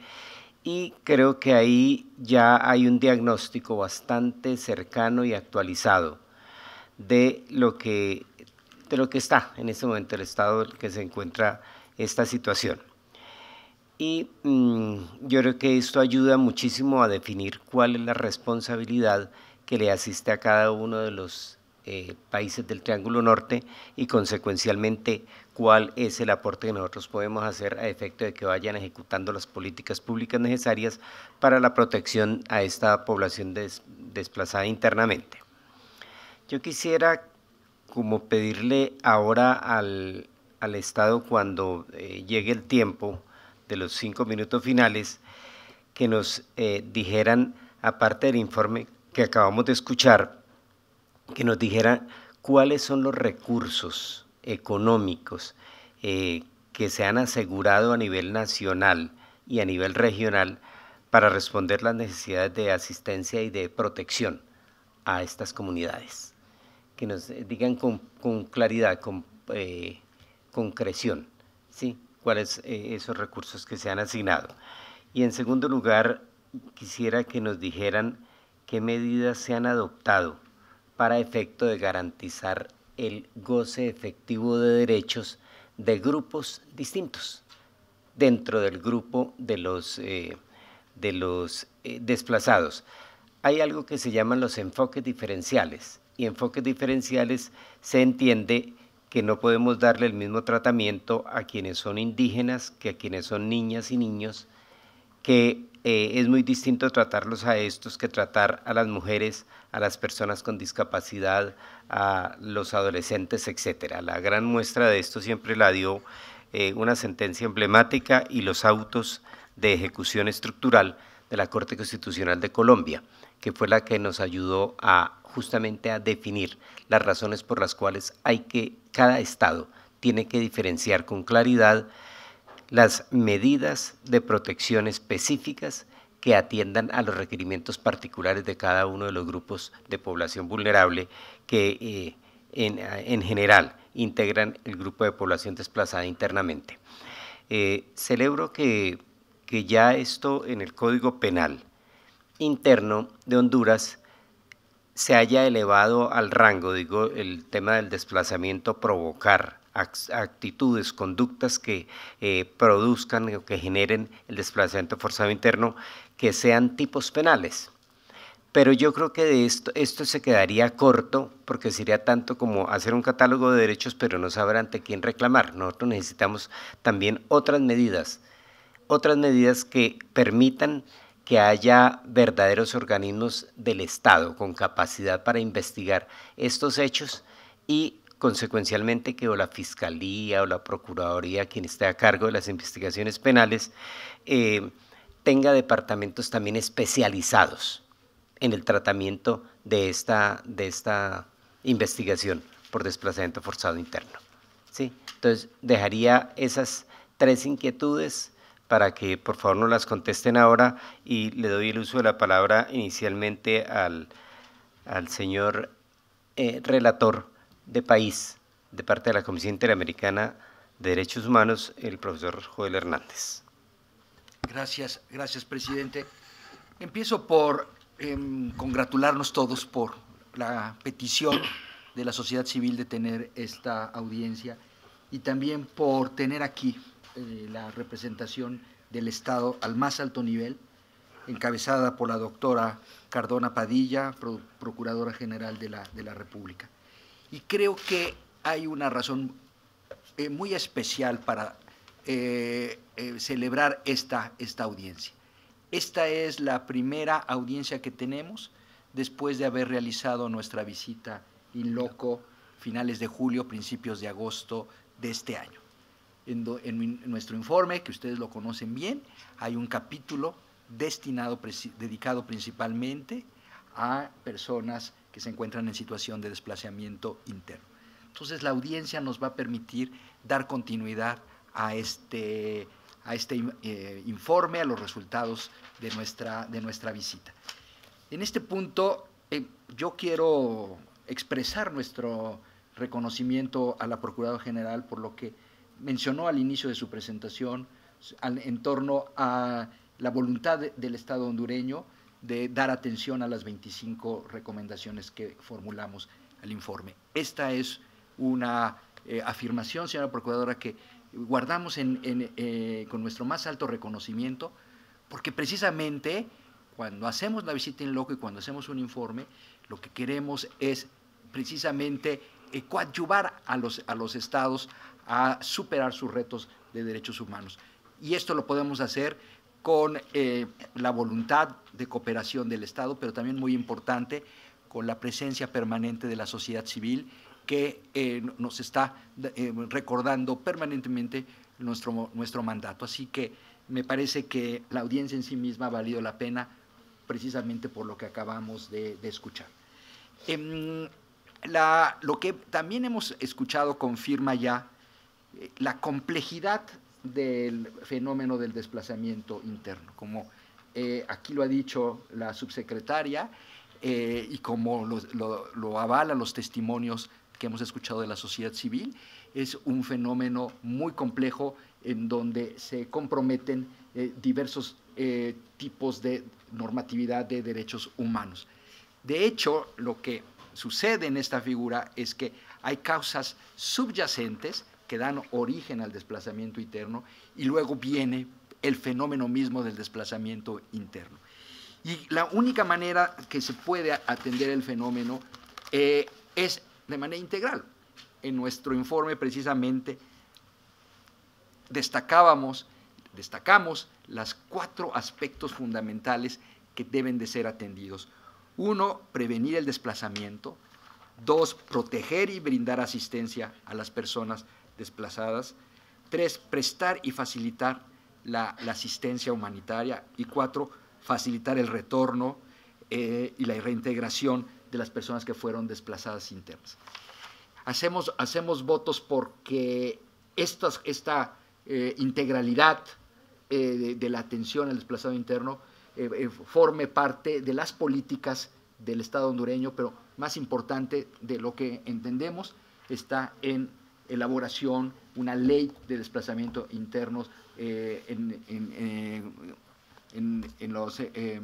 Speaker 1: y creo que ahí ya hay un diagnóstico bastante cercano y actualizado de lo que, de lo que está en este momento el estado que se encuentra esta situación. Y mm, yo creo que esto ayuda muchísimo a definir cuál es la responsabilidad que le asiste a cada uno de los eh, países del Triángulo Norte y consecuencialmente cuál es el aporte que nosotros podemos hacer a efecto de que vayan ejecutando las políticas públicas necesarias para la protección a esta población desplazada internamente. Yo quisiera como pedirle ahora al al Estado cuando eh, llegue el tiempo de los cinco minutos finales, que nos eh, dijeran, aparte del informe que acabamos de escuchar, que nos dijeran cuáles son los recursos económicos eh, que se han asegurado a nivel nacional y a nivel regional para responder las necesidades de asistencia y de protección a estas comunidades. Que nos digan con, claridad, con concreción, ¿sí? cuáles eh, esos recursos que se han asignado. Y en segundo lugar, quisiera que nos dijeran qué medidas se han adoptado para efecto de garantizar el goce efectivo de derechos de grupos distintos dentro del grupo de los, eh, de los eh, desplazados. Hay algo que se llaman los enfoques diferenciales y enfoques diferenciales se entiende que no podemos darle el mismo tratamiento a quienes son indígenas que a quienes son niñas y niños, que eh, es muy distinto tratarlos a estos que tratar a las mujeres, a las personas con discapacidad, a los adolescentes, etc. La gran muestra de esto siempre la dio eh, una sentencia emblemática y los autos de ejecución estructural de la Corte Constitucional de Colombia que fue la que nos ayudó a justamente a definir las razones por las cuales hay que cada estado tiene que diferenciar con claridad las medidas de protección específicas que atiendan a los requerimientos particulares de cada uno de los grupos de población vulnerable que eh, en, general integran el grupo de población desplazada internamente. Eh, celebro que, que ya esto en el Código Penal interno de Honduras se haya elevado al rango, digo, el tema del desplazamiento, provocar actitudes, conductas que eh, produzcan o que generen el desplazamiento forzado interno, que sean tipos penales. Pero yo creo que de esto, esto se quedaría corto porque sería tanto como hacer un catálogo de derechos pero no saber ante quién reclamar. Nosotros necesitamos también otras medidas, otras medidas que permitan que haya verdaderos organismos del Estado con capacidad para investigar estos hechos y consecuencialmente que o la Fiscalía o la Procuraduría, quien esté a cargo de las investigaciones penales, eh, tenga departamentos también especializados en el tratamiento de esta, de esta investigación por desplazamiento forzado interno. ¿sí? Entonces, dejaría esas tres inquietudes para que por favor nos las contesten ahora y le doy el uso de la palabra inicialmente al, señor eh, relator de país de parte de la Comisión Interamericana de Derechos Humanos, el profesor Joel Hernández.
Speaker 7: Gracias, gracias, presidente. Empiezo por em, congratularnos todos por la petición de la sociedad civil de tener esta audiencia y también por tener aquí eh, la representación del Estado al más alto nivel, encabezada por la doctora Cardona Padilla, Procuradora General de la, de la, República. Y creo que hay una razón eh, muy especial para eh, celebrar esta, esta audiencia. Esta es la primera audiencia que tenemos después de haber realizado nuestra visita in loco finales de julio, principios de agosto de este año en, nuestro informe, que ustedes lo conocen bien, hay un capítulo destinado, dedicado principalmente a personas que se encuentran en situación de desplazamiento interno. Entonces la audiencia nos va a permitir dar continuidad a este, a este eh, informe, a los resultados de nuestra, de nuestra visita. En este punto eh, yo quiero expresar nuestro reconocimiento a la Procuradora General por lo que mencionó al inicio de su presentación en torno a la voluntad del Estado hondureño de dar atención a las 25 recomendaciones que formulamos al informe. Esta es una eh, afirmación, señora Procuradora, que guardamos eh, con nuestro más alto reconocimiento, porque precisamente cuando hacemos la visita en loco y cuando hacemos un informe, lo que queremos es precisamente eh, coadyuvar a los, a los estados a superar sus retos de derechos humanos. Y esto lo podemos hacer con eh, la voluntad de cooperación del Estado, pero también muy importante, con la presencia permanente de la sociedad civil que eh, nos está eh, recordando permanentemente nuestro, nuestro mandato. Así que me parece que la audiencia en sí misma ha valido la pena precisamente por lo que acabamos de, escuchar. Em, lo que también hemos escuchado confirma ya la complejidad del fenómeno del desplazamiento interno. Como eh, aquí lo ha dicho la subsecretaria eh, y como lo, avalan los testimonios que hemos escuchado de la sociedad civil, es un fenómeno muy complejo en donde se comprometen eh, diversos tipos de normatividad de derechos humanos. De hecho, lo que sucede en esta figura es que hay causas subyacentes que dan origen al desplazamiento interno y luego viene el fenómeno mismo del desplazamiento interno. Y la única manera que se puede atender el fenómeno eh, es de manera integral. En nuestro informe precisamente destacábamos, destacamos las cuatro aspectos fundamentales que deben de ser atendidos. Uno, prevenir el desplazamiento. Dos, proteger y brindar asistencia a las personas desplazadas. Tres, prestar y facilitar la, asistencia humanitaria. Y cuatro, facilitar el retorno eh, y la reintegración de las personas que fueron desplazadas internas. Hacemos, hacemos votos porque esta eh, integralidad eh, de, la atención al desplazado interno forme parte de las políticas del Estado hondureño, pero más importante de lo que entendemos está en elaboración, una ley de desplazamiento internos eh, en, los, eh, em,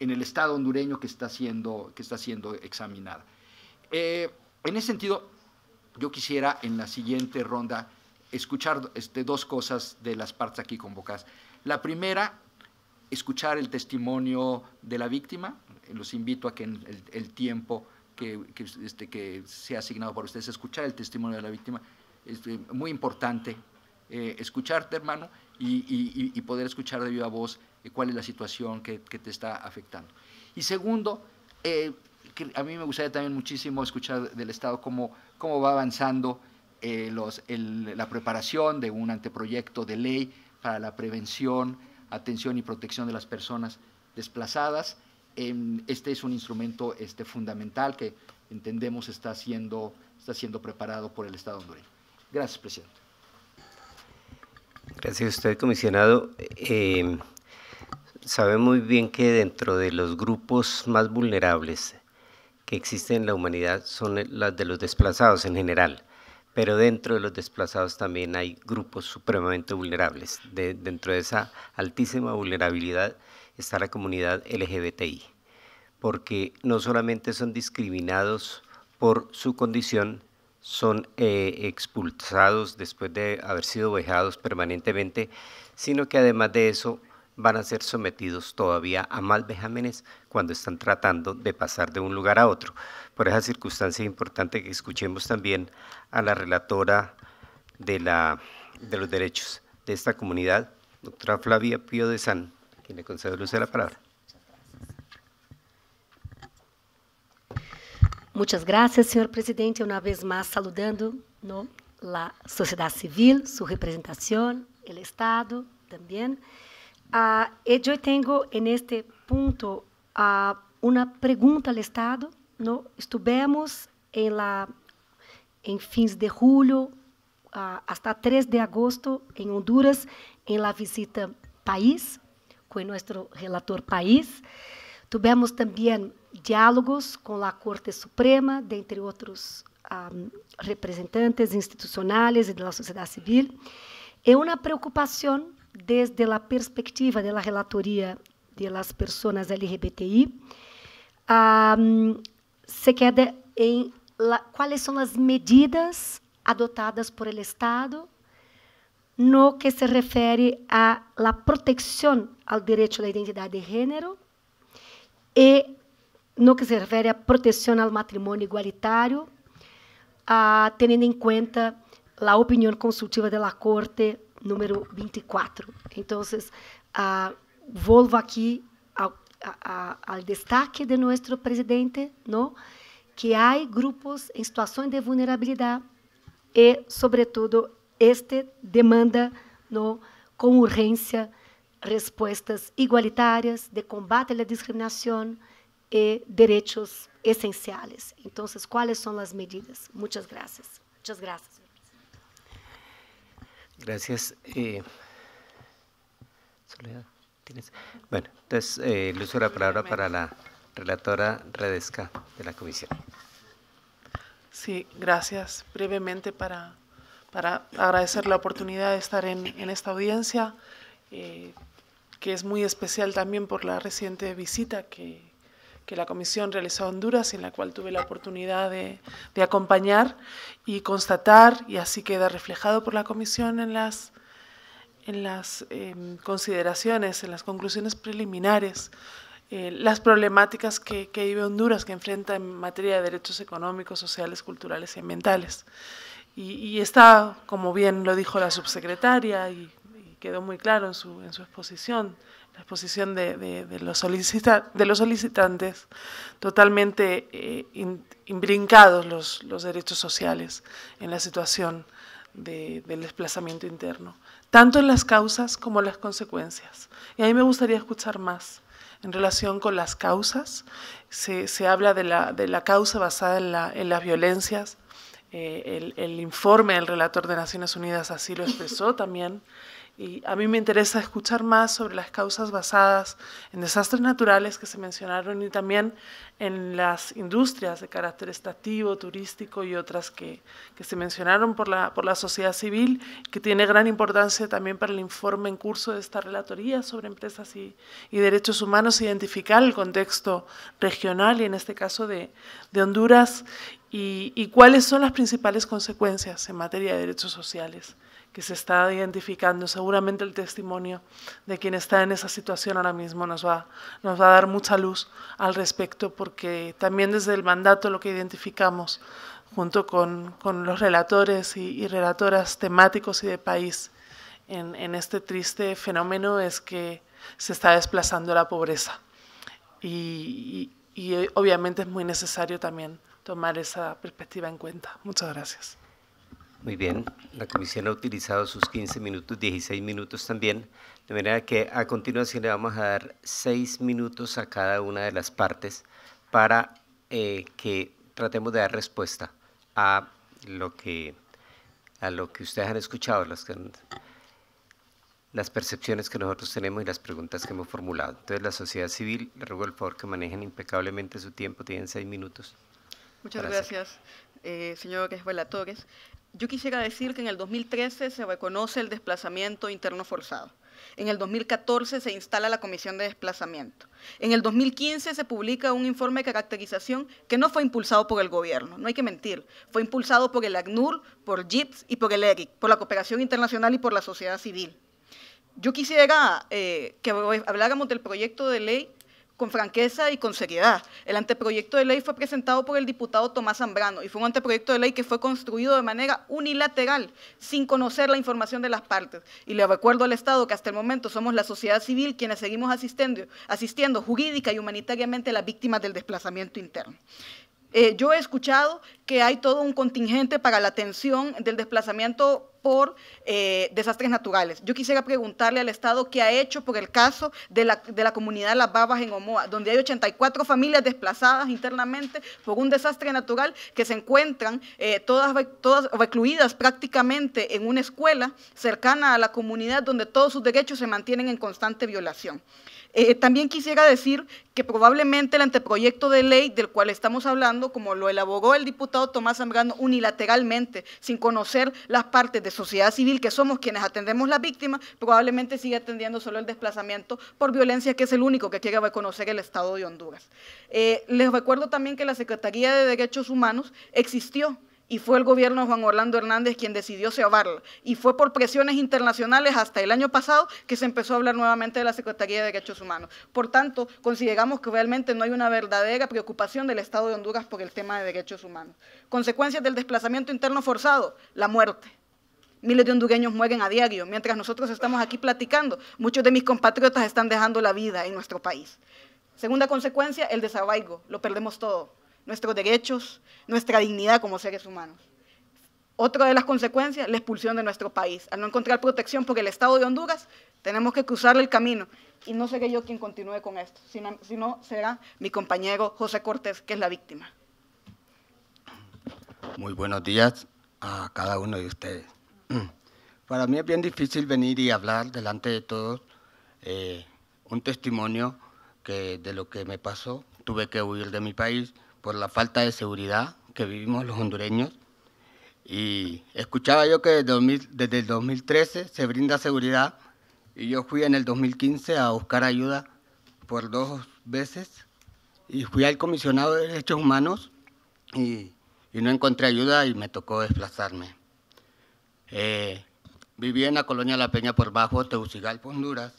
Speaker 7: en el Estado hondureño que está siendo, que está siendo examinada. Eh, en ese sentido, yo quisiera en la siguiente ronda escuchar este, dos cosas de las partes aquí convocadas. La primera, escuchar el testimonio de la víctima. Los invito a que en el, el tiempo que, este, que, se ha asignado para ustedes, escuchar el testimonio de la víctima, es este, muy importante eh, escucharte, hermano, y, poder escuchar de viva voz eh, cuál es la situación que, te está afectando. Y segundo, eh, a mí me gustaría también muchísimo escuchar del Estado cómo, cómo va avanzando la preparación de un anteproyecto de ley para la prevención, atención y protección de las personas desplazadas Em, este es un instrumento este, fundamental que entendemos está siendo, está siendo preparado por el Estado hondureño. Gracias, presidente.
Speaker 1: Gracias a usted, comisionado. Eh, sabe muy bien que dentro de los grupos más vulnerables que existen en la humanidad son las de los desplazados en general, pero dentro de los desplazados también hay grupos supremamente vulnerables. dentro de esa altísima vulnerabilidad está la comunidad LGBTI, porque no solamente son discriminados por su condición, son eh, expulsados después de haber sido vejados permanentemente, sino que además de eso van a ser sometidos todavía a más vejámenes cuando están tratando de pasar de un lugar a otro. Por esa circunstancia es importante que escuchemos también a la relatora de, la, de los derechos de esta comunidad, doctora Flavia Pío de San, Quien le concede a la palabra.
Speaker 8: Muchas gracias, senhor presidente. Uma vez mais, saludando ¿no? la sociedade civil, sua representação, o Estado também. Uh, ah, eu eh, tenho, este ponto, uh, ah, uma pergunta ao Estado. ¿no? Estivemos em la em fins de julho uh, ah, até 3 de agosto em Honduras em la visita país com o nosso relator país. tivemos também diálogos com a Corte Suprema, dentre entre um, ah, representantes institucionais e da sociedade civil, É uma preocupação, desde a perspectiva da relatoria das de las personas LGBTI, um, ah, se queda em la, são as medidas adotadas por el Estado no que se refere à la protección al derecho a la identidad de género e no que se refere à proteção ao matrimônio igualitário, a, tendo em conta a opinião consultiva da Corte número 24. Então, ah, aqui ao, a, a, ao destaque de nosso presidente, no, que há grupos em situações de vulnerabilidade e, sobretudo, Este demanda no, con urgencia respuestas igualitarias de combate a la discriminación y derechos esenciales. Entonces, ¿cuáles son las medidas? Muchas gracias. Muchas gracias.
Speaker 1: Gracias. Eh, bueno, entonces eh, le uso la palabra para la relatora Redesca de la Comisión.
Speaker 9: Sí, gracias. Brevemente para para agradecer la oportunidad de estar en, esta audiencia, eh, que es muy especial también por la reciente visita que, que la Comisión realizó a Honduras, en la cual tuve la oportunidad de, acompañar y constatar, y así queda reflejado por la Comisión en las, en las em, consideraciones, en las conclusiones preliminares, eh, las problemáticas que, que vive Honduras, que enfrenta en materia de derechos económicos, sociales, culturales y ambientales y, está, como bien lo dijo la subsecretaria y, quedó muy claro en su, exposición, la exposición de, los, solicitantes, totalmente eh, imbrincados los, derechos sociales en la situación del desplazamiento interno, tanto en las causas como en las consecuencias. Y a mí me gustaría escuchar más en relación con las causas. Se, se habla de la, causa basada en, en las violencias eh, el, el, informe del relator de Naciones Unidas así lo expresó también, y a mí me interesa escuchar más sobre las causas basadas en desastres naturales que se mencionaron y también en las industrias de carácter estativo, turístico y otras que, se mencionaron por la, sociedad civil, que tiene gran importancia también para el informe en curso de esta relatoría sobre empresas y, derechos humanos, identificar el contexto regional y en este caso de, Honduras y cuáles son las principales consecuencias en materia de derechos sociales que se está identificando, seguramente el testimonio de quien está en esa situación ahora mismo nos va, nos va a dar mucha luz al respecto, porque también desde el mandato lo que identificamos junto con, los relatores y, relatoras temáticos y de país en, este triste fenómeno es que se está desplazando la pobreza. y obviamente es muy necesario también tomar esa perspectiva en cuenta. Muchas gracias.
Speaker 1: Muy bien, la comisión ha utilizado sus 15 minutos, 16 minutos también, de manera que a continuación le vamos a dar seis minutos a cada una de las partes para eh, que tratemos de dar respuesta a lo que, a lo que ustedes han escuchado, las, las percepciones que nosotros tenemos y las preguntas que hemos formulado. Entonces, la sociedad civil, le ruego el favor que manejen impecablemente su tiempo, tienen seis minutos. Muchas gracias.
Speaker 2: Eh, señor Esbuela Torres. Yo quisiera decir que en el 2013 se reconoce el desplazamiento interno forzado. En el 2014 se instala la Comisión de Desplazamiento. En el 2015 se publica un informe de caracterización que no fue impulsado por el gobierno, no hay que mentir. Fue impulsado por el ACNUR, por JIPS y por el ERIC, por la cooperación internacional y por la sociedad civil. Yo quisiera eh, que habláramos del proyecto de ley con franqueza y con seriedad. El anteproyecto de ley fue presentado por el diputado Tomás Zambrano y fue un anteproyecto de ley que fue construido de manera unilateral, sin conocer la información de las partes. Y le recuerdo al Estado que hasta el momento somos la sociedad civil quienes seguimos asistiendo, asistiendo jurídica y humanitariamente a las víctimas del desplazamiento interno. Eh, yo he escuchado que hay todo un contingente para la atención del desplazamiento por eh, desastres naturales. Yo quisiera preguntarle al Estado qué ha hecho por el caso de la, comunidad Las Babas en Omoa, donde hay 84 familias desplazadas internamente por un desastre natural que se encuentran eh, todas, todas recluidas prácticamente en una escuela cercana a la comunidad donde todos sus derechos se mantienen en constante violación. Eh, también quisiera decir que probablemente el anteproyecto de ley del cual estamos hablando, como lo elaboró el diputado Tomás Zambrano unilateralmente, sin conocer las partes de sociedad civil que somos quienes atendemos las víctimas, probablemente sigue atendiendo solo el desplazamiento por violencia, que es el único que quiere reconocer el Estado de Honduras. Eh, les recuerdo también que la Secretaría de Derechos Humanos existió y fue el gobierno de Juan Orlando Hernández quien decidió cebarla. Y fue por presiones internacionales hasta el año pasado que se empezó a hablar nuevamente de la Secretaría de Derechos Humanos. Por tanto, consideramos que realmente no hay una verdadera preocupación del Estado de Honduras por el tema de derechos humanos. Consecuencias del desplazamiento interno forzado, la muerte. Miles de hondureños mueren a diario. Mientras nosotros estamos aquí platicando, muchos de mis compatriotas están dejando la vida en nuestro país. Segunda consecuencia, el desabaigo. Lo perdemos todo nuestros derechos, nuestra dignidad como seres humanos. Otra de las consecuencias, la expulsión de nuestro país. Al no encontrar protección por el Estado de Honduras, tenemos que cruzar el camino. Y no seré yo quien continúe con esto, sino, será mi compañero José Cortés, que es la víctima.
Speaker 10: Muy buenos días a cada uno de ustedes. Para mí es bien difícil venir y hablar delante de todos eh, un testimonio que de lo que me pasó. Tuve que huir de mi país por la falta de seguridad que vivimos los hondureños. Y escuchaba yo que desde, el 2013 se brinda seguridad y yo fui en el 2015 a buscar ayuda por dos veces y fui al comisionado de derechos humanos y, no encontré ayuda y me tocó desplazarme. Eh, viví en la colonia La Peña por bajo Tegucigalpa, Honduras,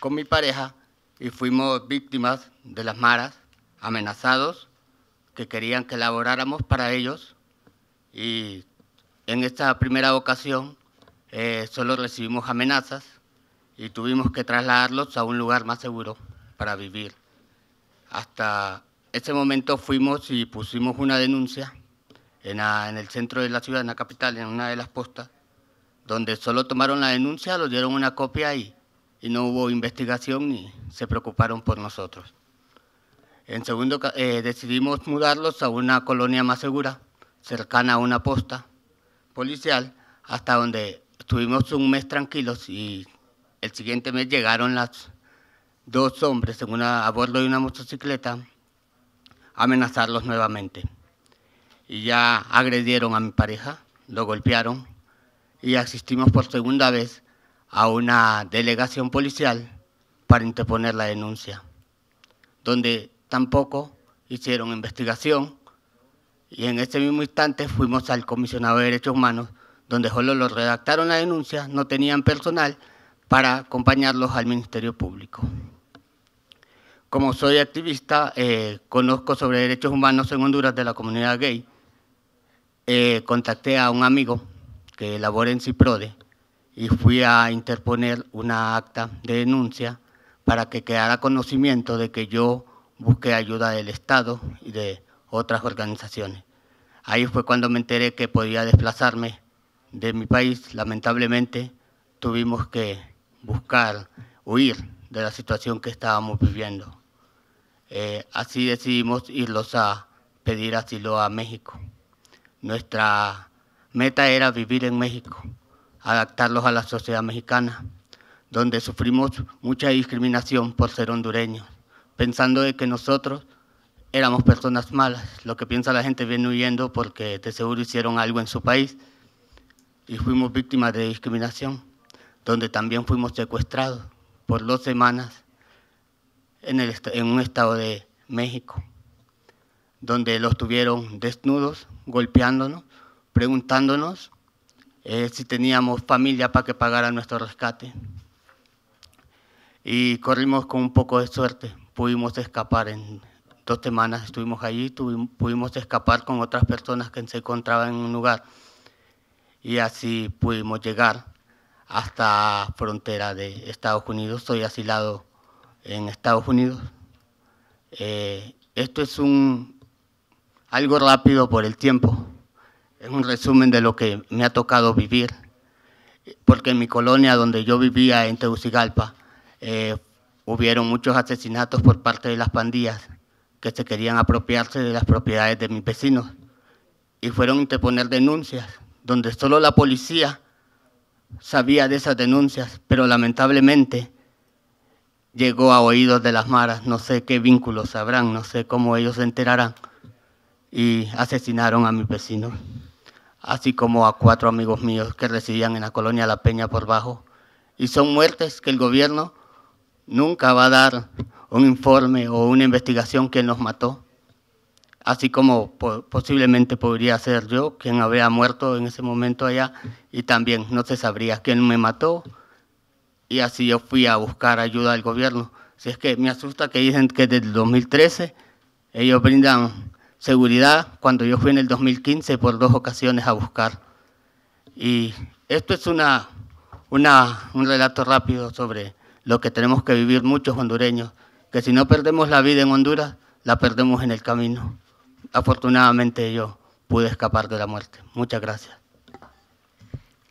Speaker 10: con mi pareja y fuimos víctimas de las maras amenazados que querían que elaboráramos para ellos y en esta primera ocasión eh, solo recibimos amenazas y tuvimos que trasladarlos a un lugar más seguro para vivir. Hasta ese momento fuimos y pusimos una denuncia en, el centro de la ciudad, en la capital, en una de las postas, donde solo tomaron la denuncia, nos dieron una copia y, y no hubo investigación y se preocuparon por nosotros. En segundo, eh, decidimos mudarlos a una colonia más segura, cercana a una posta policial, hasta donde estuvimos un mes tranquilos y el siguiente mes llegaron las dos hombres en una, a bordo de una motocicleta a amenazarlos nuevamente. Y ya agredieron a mi pareja, lo golpearon y asistimos por segunda vez a una delegación policial para interponer la denuncia, donde tampoco hicieron investigación y en ese mismo instante fuimos al comisionado de Derechos Humanos, donde solo los redactaron la denuncia, no tenían personal para acompañarlos al Ministerio Público. Como soy activista, eh, conozco sobre derechos humanos en Honduras de la comunidad gay. Eh, contacté a un amigo que labora en CIPRODE y fui a interponer una acta de denuncia para que quedara conocimiento de que yo busqué ayuda del Estado y de otras organizaciones. Ahí fue cuando me enteré que podía desplazarme de mi país. Lamentablemente tuvimos que buscar, huir de la situación que estábamos viviendo. Eh, así decidimos irlos a pedir asilo a México. Nuestra meta era vivir en México, adaptarlos a la sociedad mexicana, donde sufrimos mucha discriminación por ser hondureños pensando que nosotros éramos personas malas. Lo que piensa la gente viene huyendo porque de seguro hicieron algo en su país y fuimos víctimas de discriminación, donde también fuimos secuestrados por dos semanas en, un estado de México, donde los tuvieron desnudos, golpeándonos, preguntándonos eh, si teníamos familia para que pagara nuestro rescate. Y corrimos con un poco de suerte, pudimos escapar. En dos semanas estuvimos allí, pudimos escapar con otras personas que se encontraban en un lugar y así pudimos llegar hasta frontera de Estados Unidos. Soy asilado en Estados Unidos. Eh, esto es un algo rápido por el tiempo. Es un resumen de lo que me ha tocado vivir, porque en mi colonia donde yo vivía en Tegucigalpa eh, hubieron muchos asesinatos por parte de las pandillas que se querían apropiarse de las propiedades de mis vecinos y fueron a interponer denuncias, donde solo la policía sabía de esas denuncias, pero lamentablemente llegó a oídos de las maras, no sé qué vínculos habrán, no sé cómo ellos se enterarán, y asesinaron a mi vecino así como a cuatro amigos míos que residían en la colonia La Peña por bajo, y son muertes que el gobierno nunca va a dar un informe o una investigación quién nos mató, así como posiblemente podría ser yo, quien había muerto en ese momento allá, y también no se sabría quién me mató, y así yo fui a buscar ayuda al gobierno. Si es que me asusta que dicen que desde el 2013 ellos brindan seguridad cuando yo fui en el 2015 por dos ocasiones a buscar. Y esto es una, una, un relato rápido sobre lo que tenemos que vivir muchos hondureños, que si no perdemos la vida en Honduras, la perdemos en el camino. Afortunadamente yo pude escapar de la muerte. Muchas gracias.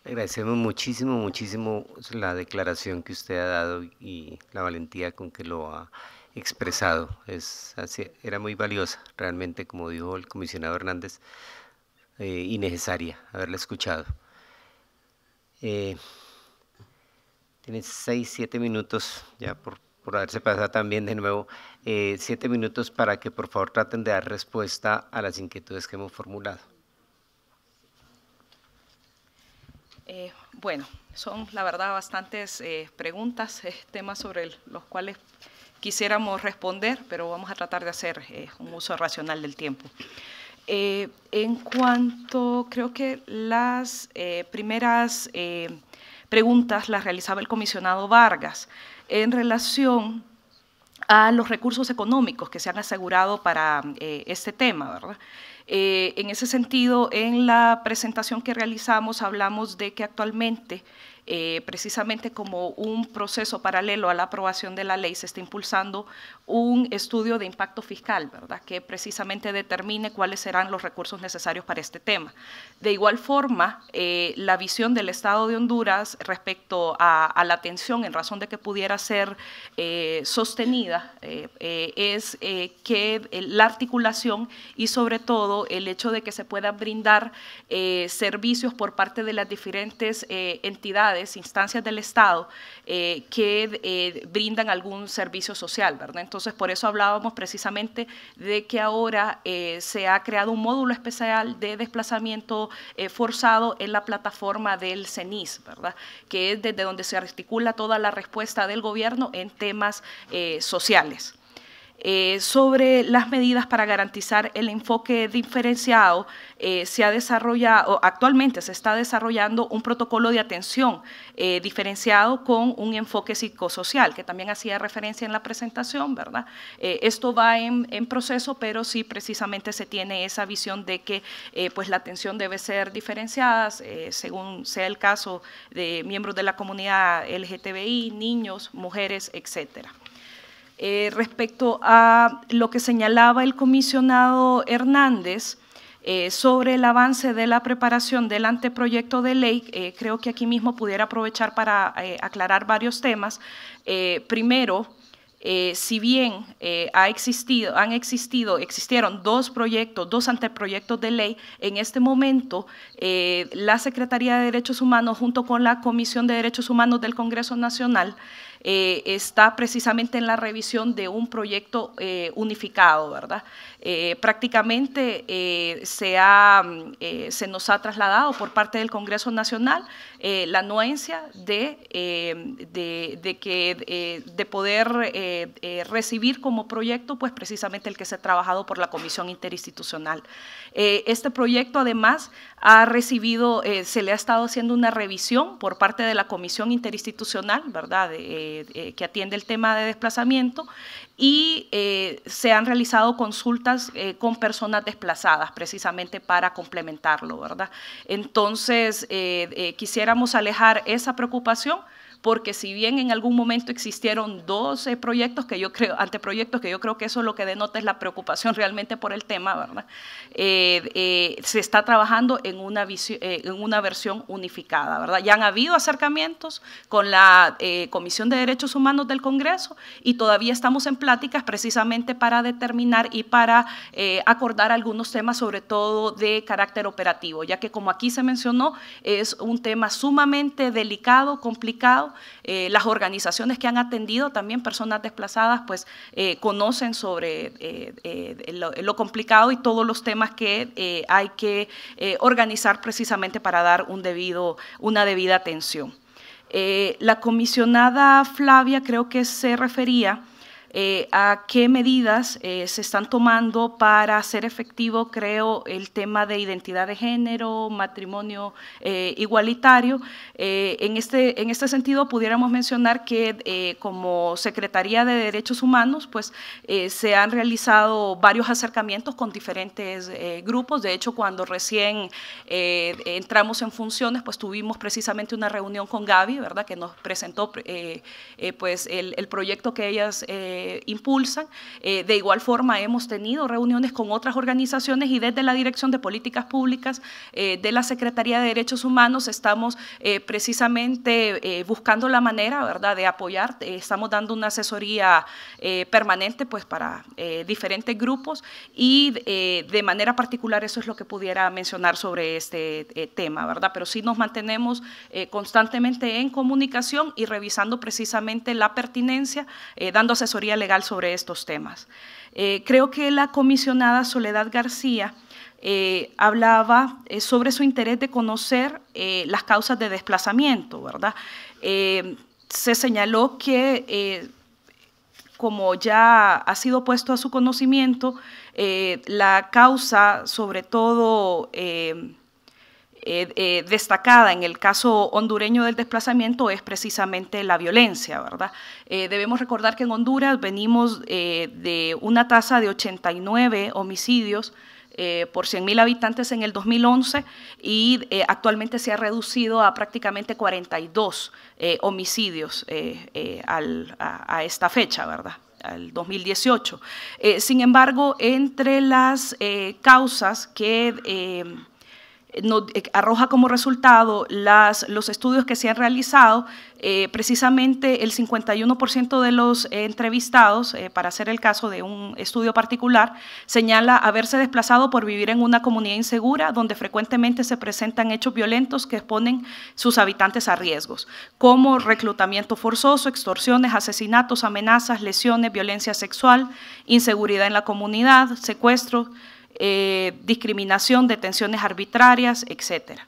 Speaker 1: Le agradecemos muchísimo, muchísimo la declaración que usted ha dado y la valentía con que lo ha expresado. Es, era muy valiosa, realmente, como dijo el comisionado Hernández, eh, innecesaria haberla escuchado. Eh, tienen seis, siete minutos, ya por, por haberse pasado también de nuevo, eh, siete minutos para que por favor traten de dar respuesta a las inquietudes que hemos formulado.
Speaker 6: Eh, bueno, son la verdad bastantes eh, preguntas, temas sobre los cuales quisiéramos responder, pero vamos a tratar de hacer un uso racional del tiempo. en cuanto, creo que las primeras preguntas las realizaba el comisionado Vargas en relación a los recursos económicos que se han asegurado para eh, este tema, ¿verdad? Eh, en ese sentido, en la presentación que realizamos hablamos de que actualmente eh, precisamente como un proceso paralelo a la aprobación de la ley, se está impulsando un estudio de impacto fiscal, ¿verdad? Que precisamente determine cuáles serán los recursos necesarios para este tema. De igual forma, eh, la visión del Estado de Honduras respecto a, la atención en razón de que pudiera ser eh, sostenida es que la articulación y sobre todo el hecho de que se puedan brindar servicios por parte de las diferentes entidades instancias del Estado eh, que eh, brindan algún servicio social, ¿verdad? Entonces, por eso hablábamos precisamente de que ahora eh, se ha creado un módulo especial de desplazamiento forzado en la plataforma del CENIS, ¿verdad? Que es desde donde se articula toda la respuesta del gobierno en temas sociales. Eh, sobre las medidas para garantizar el enfoque diferenciado, eh, se ha desarrollado, actualmente se está desarrollando un protocolo de atención eh, diferenciado con un enfoque psicosocial, que también hacía referencia en la presentación, ¿verdad? esto va en, proceso, pero sí precisamente se tiene esa visión de que pues la atención debe ser diferenciada según sea el caso de miembros de la comunidad LGTBI, niños, mujeres, etcétera. Eh, respecto a lo que señalaba el comisionado Hernández eh, sobre el avance de la preparación del anteproyecto de ley, eh, creo que aquí mismo pudiera aprovechar para aclarar varios temas. primero, si bien ha existido, han existido, existieron dos proyectos, dos anteproyectos de ley, en este momento la Secretaría de Derechos Humanos junto con la Comisión de Derechos Humanos del Congreso Nacional eh, está precisamente en la revisión de un proyecto eh, unificado, ¿verdad? Eh, prácticamente mm, se, nos ha trasladado por parte del Congreso Nacional la anuencia de, de poder recibir como proyecto, pues precisamente el que se ha trabajado por la Comisión Interinstitucional. este proyecto, además, ha recibido, eh, se le ha estado haciendo una revisión por parte de la Comisión Interinstitucional, ¿verdad?, eh, que atiende el tema de desplazamiento, y eh, se han realizado consultas eh, con personas desplazadas precisamente para complementarlo, ¿verdad? Entonces, eh, quisiéramos alejar esa preocupación porque si bien en algún momento existieron dos proyectos que yo creo, anteproyectos que yo creo que eso es lo que denota es la preocupación realmente por el tema, ¿verdad? se está trabajando en una, en una versión unificada, ¿verdad? Ya han habido acercamientos con la Comisión de Derechos Humanos del Congreso y todavía estamos en plan precisamente para determinar y para eh, acordar algunos temas, sobre todo de carácter operativo, ya que como aquí se mencionó, es un tema sumamente delicado, complicado. Eh, las organizaciones que han atendido también personas desplazadas, pues eh, conocen sobre lo, complicado y todos los temas que hay que organizar precisamente para dar una debida atención. la comisionada Flavia creo que se refería eh, a qué medidas eh, se están tomando para hacer efectivo, creo, el tema de identidad de género, matrimonio eh, igualitario. en, este, en este sentido, pudiéramos mencionar que como Secretaría de Derechos Humanos, pues se han realizado varios acercamientos con diferentes grupos. De hecho, cuando recién entramos en funciones, pues tuvimos precisamente una reunión con Gaby, ¿verdad?, que nos presentó pues el, proyecto que ellas... Eh, impulsan. Eh, de igual forma, hemos tenido reuniones con otras organizaciones y desde la Dirección de Políticas Públicas eh, de la Secretaría de Derechos Humanos estamos precisamente buscando la manera, ¿verdad?, de apoyar. estamos dando una asesoría permanente, pues, para diferentes grupos y de manera particular eso es lo que pudiera mencionar sobre este tema, ¿verdad? Pero sí nos mantenemos constantemente en comunicación y revisando precisamente la pertinencia, dando asesoría legal sobre estos temas. Eh, creo que la comisionada Soledad García eh, hablaba eh, sobre su interés de conocer las causas de desplazamiento, ¿verdad? se señaló que, como ya ha sido puesto a su conocimiento, la causa, sobre todo eh, eh, destacada en el caso hondureño del desplazamiento es precisamente la violencia, ¿verdad? Eh, debemos recordar que en Honduras venimos de una tasa de 89 homicidios por 100.000 habitantes en el 2011 y actualmente se ha reducido a prácticamente 42 homicidios a, a, esta fecha, ¿verdad? al 2018. sin embargo, entre las causas que eh, arroja como resultado los estudios que se han realizado, eh, precisamente el 51% de los eh, entrevistados, para hacer el caso de un estudio particular, señala haberse desplazado por vivir en una comunidad insegura donde frecuentemente se presentan hechos violentos que exponen sus habitantes a riesgos, como reclutamiento forzoso, extorsiones, asesinatos, amenazas, lesiones, violencia sexual, inseguridad en la comunidad, secuestros, eh, discriminación, detenciones arbitrarias, etc.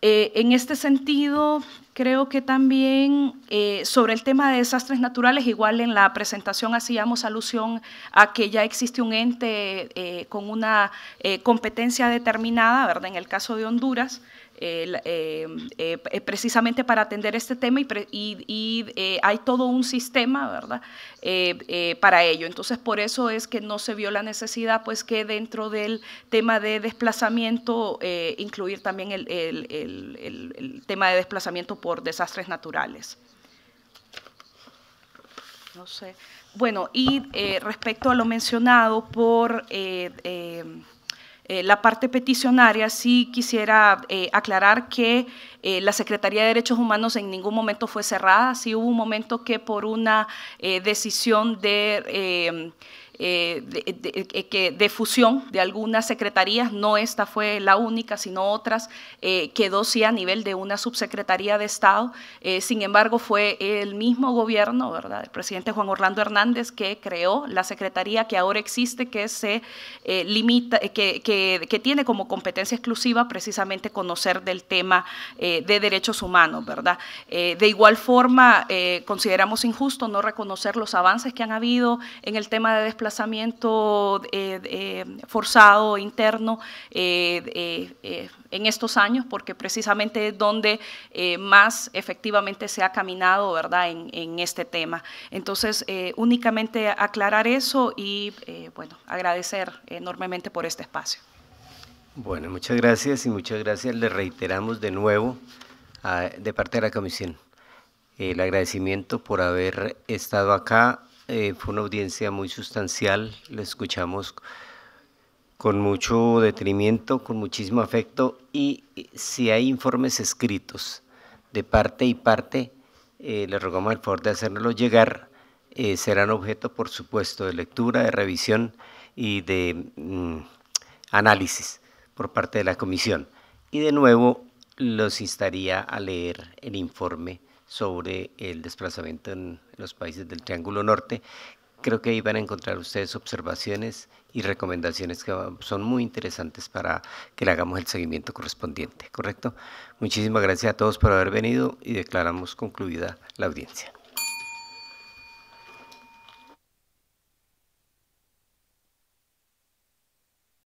Speaker 6: Eh, en este sentido, creo que también eh, sobre el tema de desastres naturales, igual en la presentación hacíamos alusión a que ya existe un ente con una competencia determinada, ¿verdad? En el caso de Honduras, eh, eh, eh, precisamente para atender este tema y, hay todo un sistema, ¿verdad? para ello. Entonces, por eso es que no se vio la necesidad, pues, que dentro del tema de desplazamiento incluir también el, tema de desplazamiento por desastres naturales. Bueno, y respecto a lo mencionado por eh, la parte peticionaria sí quisiera eh, aclarar que eh, la Secretaría de Derechos Humanos en ningún momento fue cerrada, sí hubo un momento que por una decisión de eh, de, eh, eh, de fusión de algunas secretarías, no esta fue la única, sino otras, quedó sí a nivel de una subsecretaría de Estado. sin embargo, fue el mismo gobierno, ¿verdad? El presidente Juan Orlando Hernández que creó la secretaría que ahora existe, que se limita, que, tiene como competencia exclusiva precisamente conocer del tema de derechos humanos, ¿verdad? de igual forma, consideramos injusto no reconocer los avances que han habido en el tema de desplazamiento eh, eh, forzado interno eh, en estos años, porque precisamente es donde más efectivamente se ha caminado ¿verdad? En, este tema. Entonces, únicamente aclarar eso y bueno, agradecer enormemente por este espacio.
Speaker 1: Bueno, muchas gracias y muchas gracias. Le reiteramos de nuevo ah, de parte de la comisión el agradecimiento por haber estado acá eh, fue una audiencia muy sustancial, La escuchamos con mucho detenimiento, con muchísimo afecto y si hay informes escritos de parte y parte, eh, le rogamos el favor de hacérnoslos llegar. Eh, serán objeto, por supuesto, de lectura, de revisión y de mm, análisis por parte de la comisión. Y de nuevo los instaría a leer el informe sobre el desplazamiento en los países del Triángulo Norte. Creo que ahí van a encontrar ustedes observaciones y recomendaciones que son muy interesantes para que le hagamos el seguimiento correspondiente, ¿correcto? Muchísimas gracias a todos por haber venido y declaramos concluida la audiencia.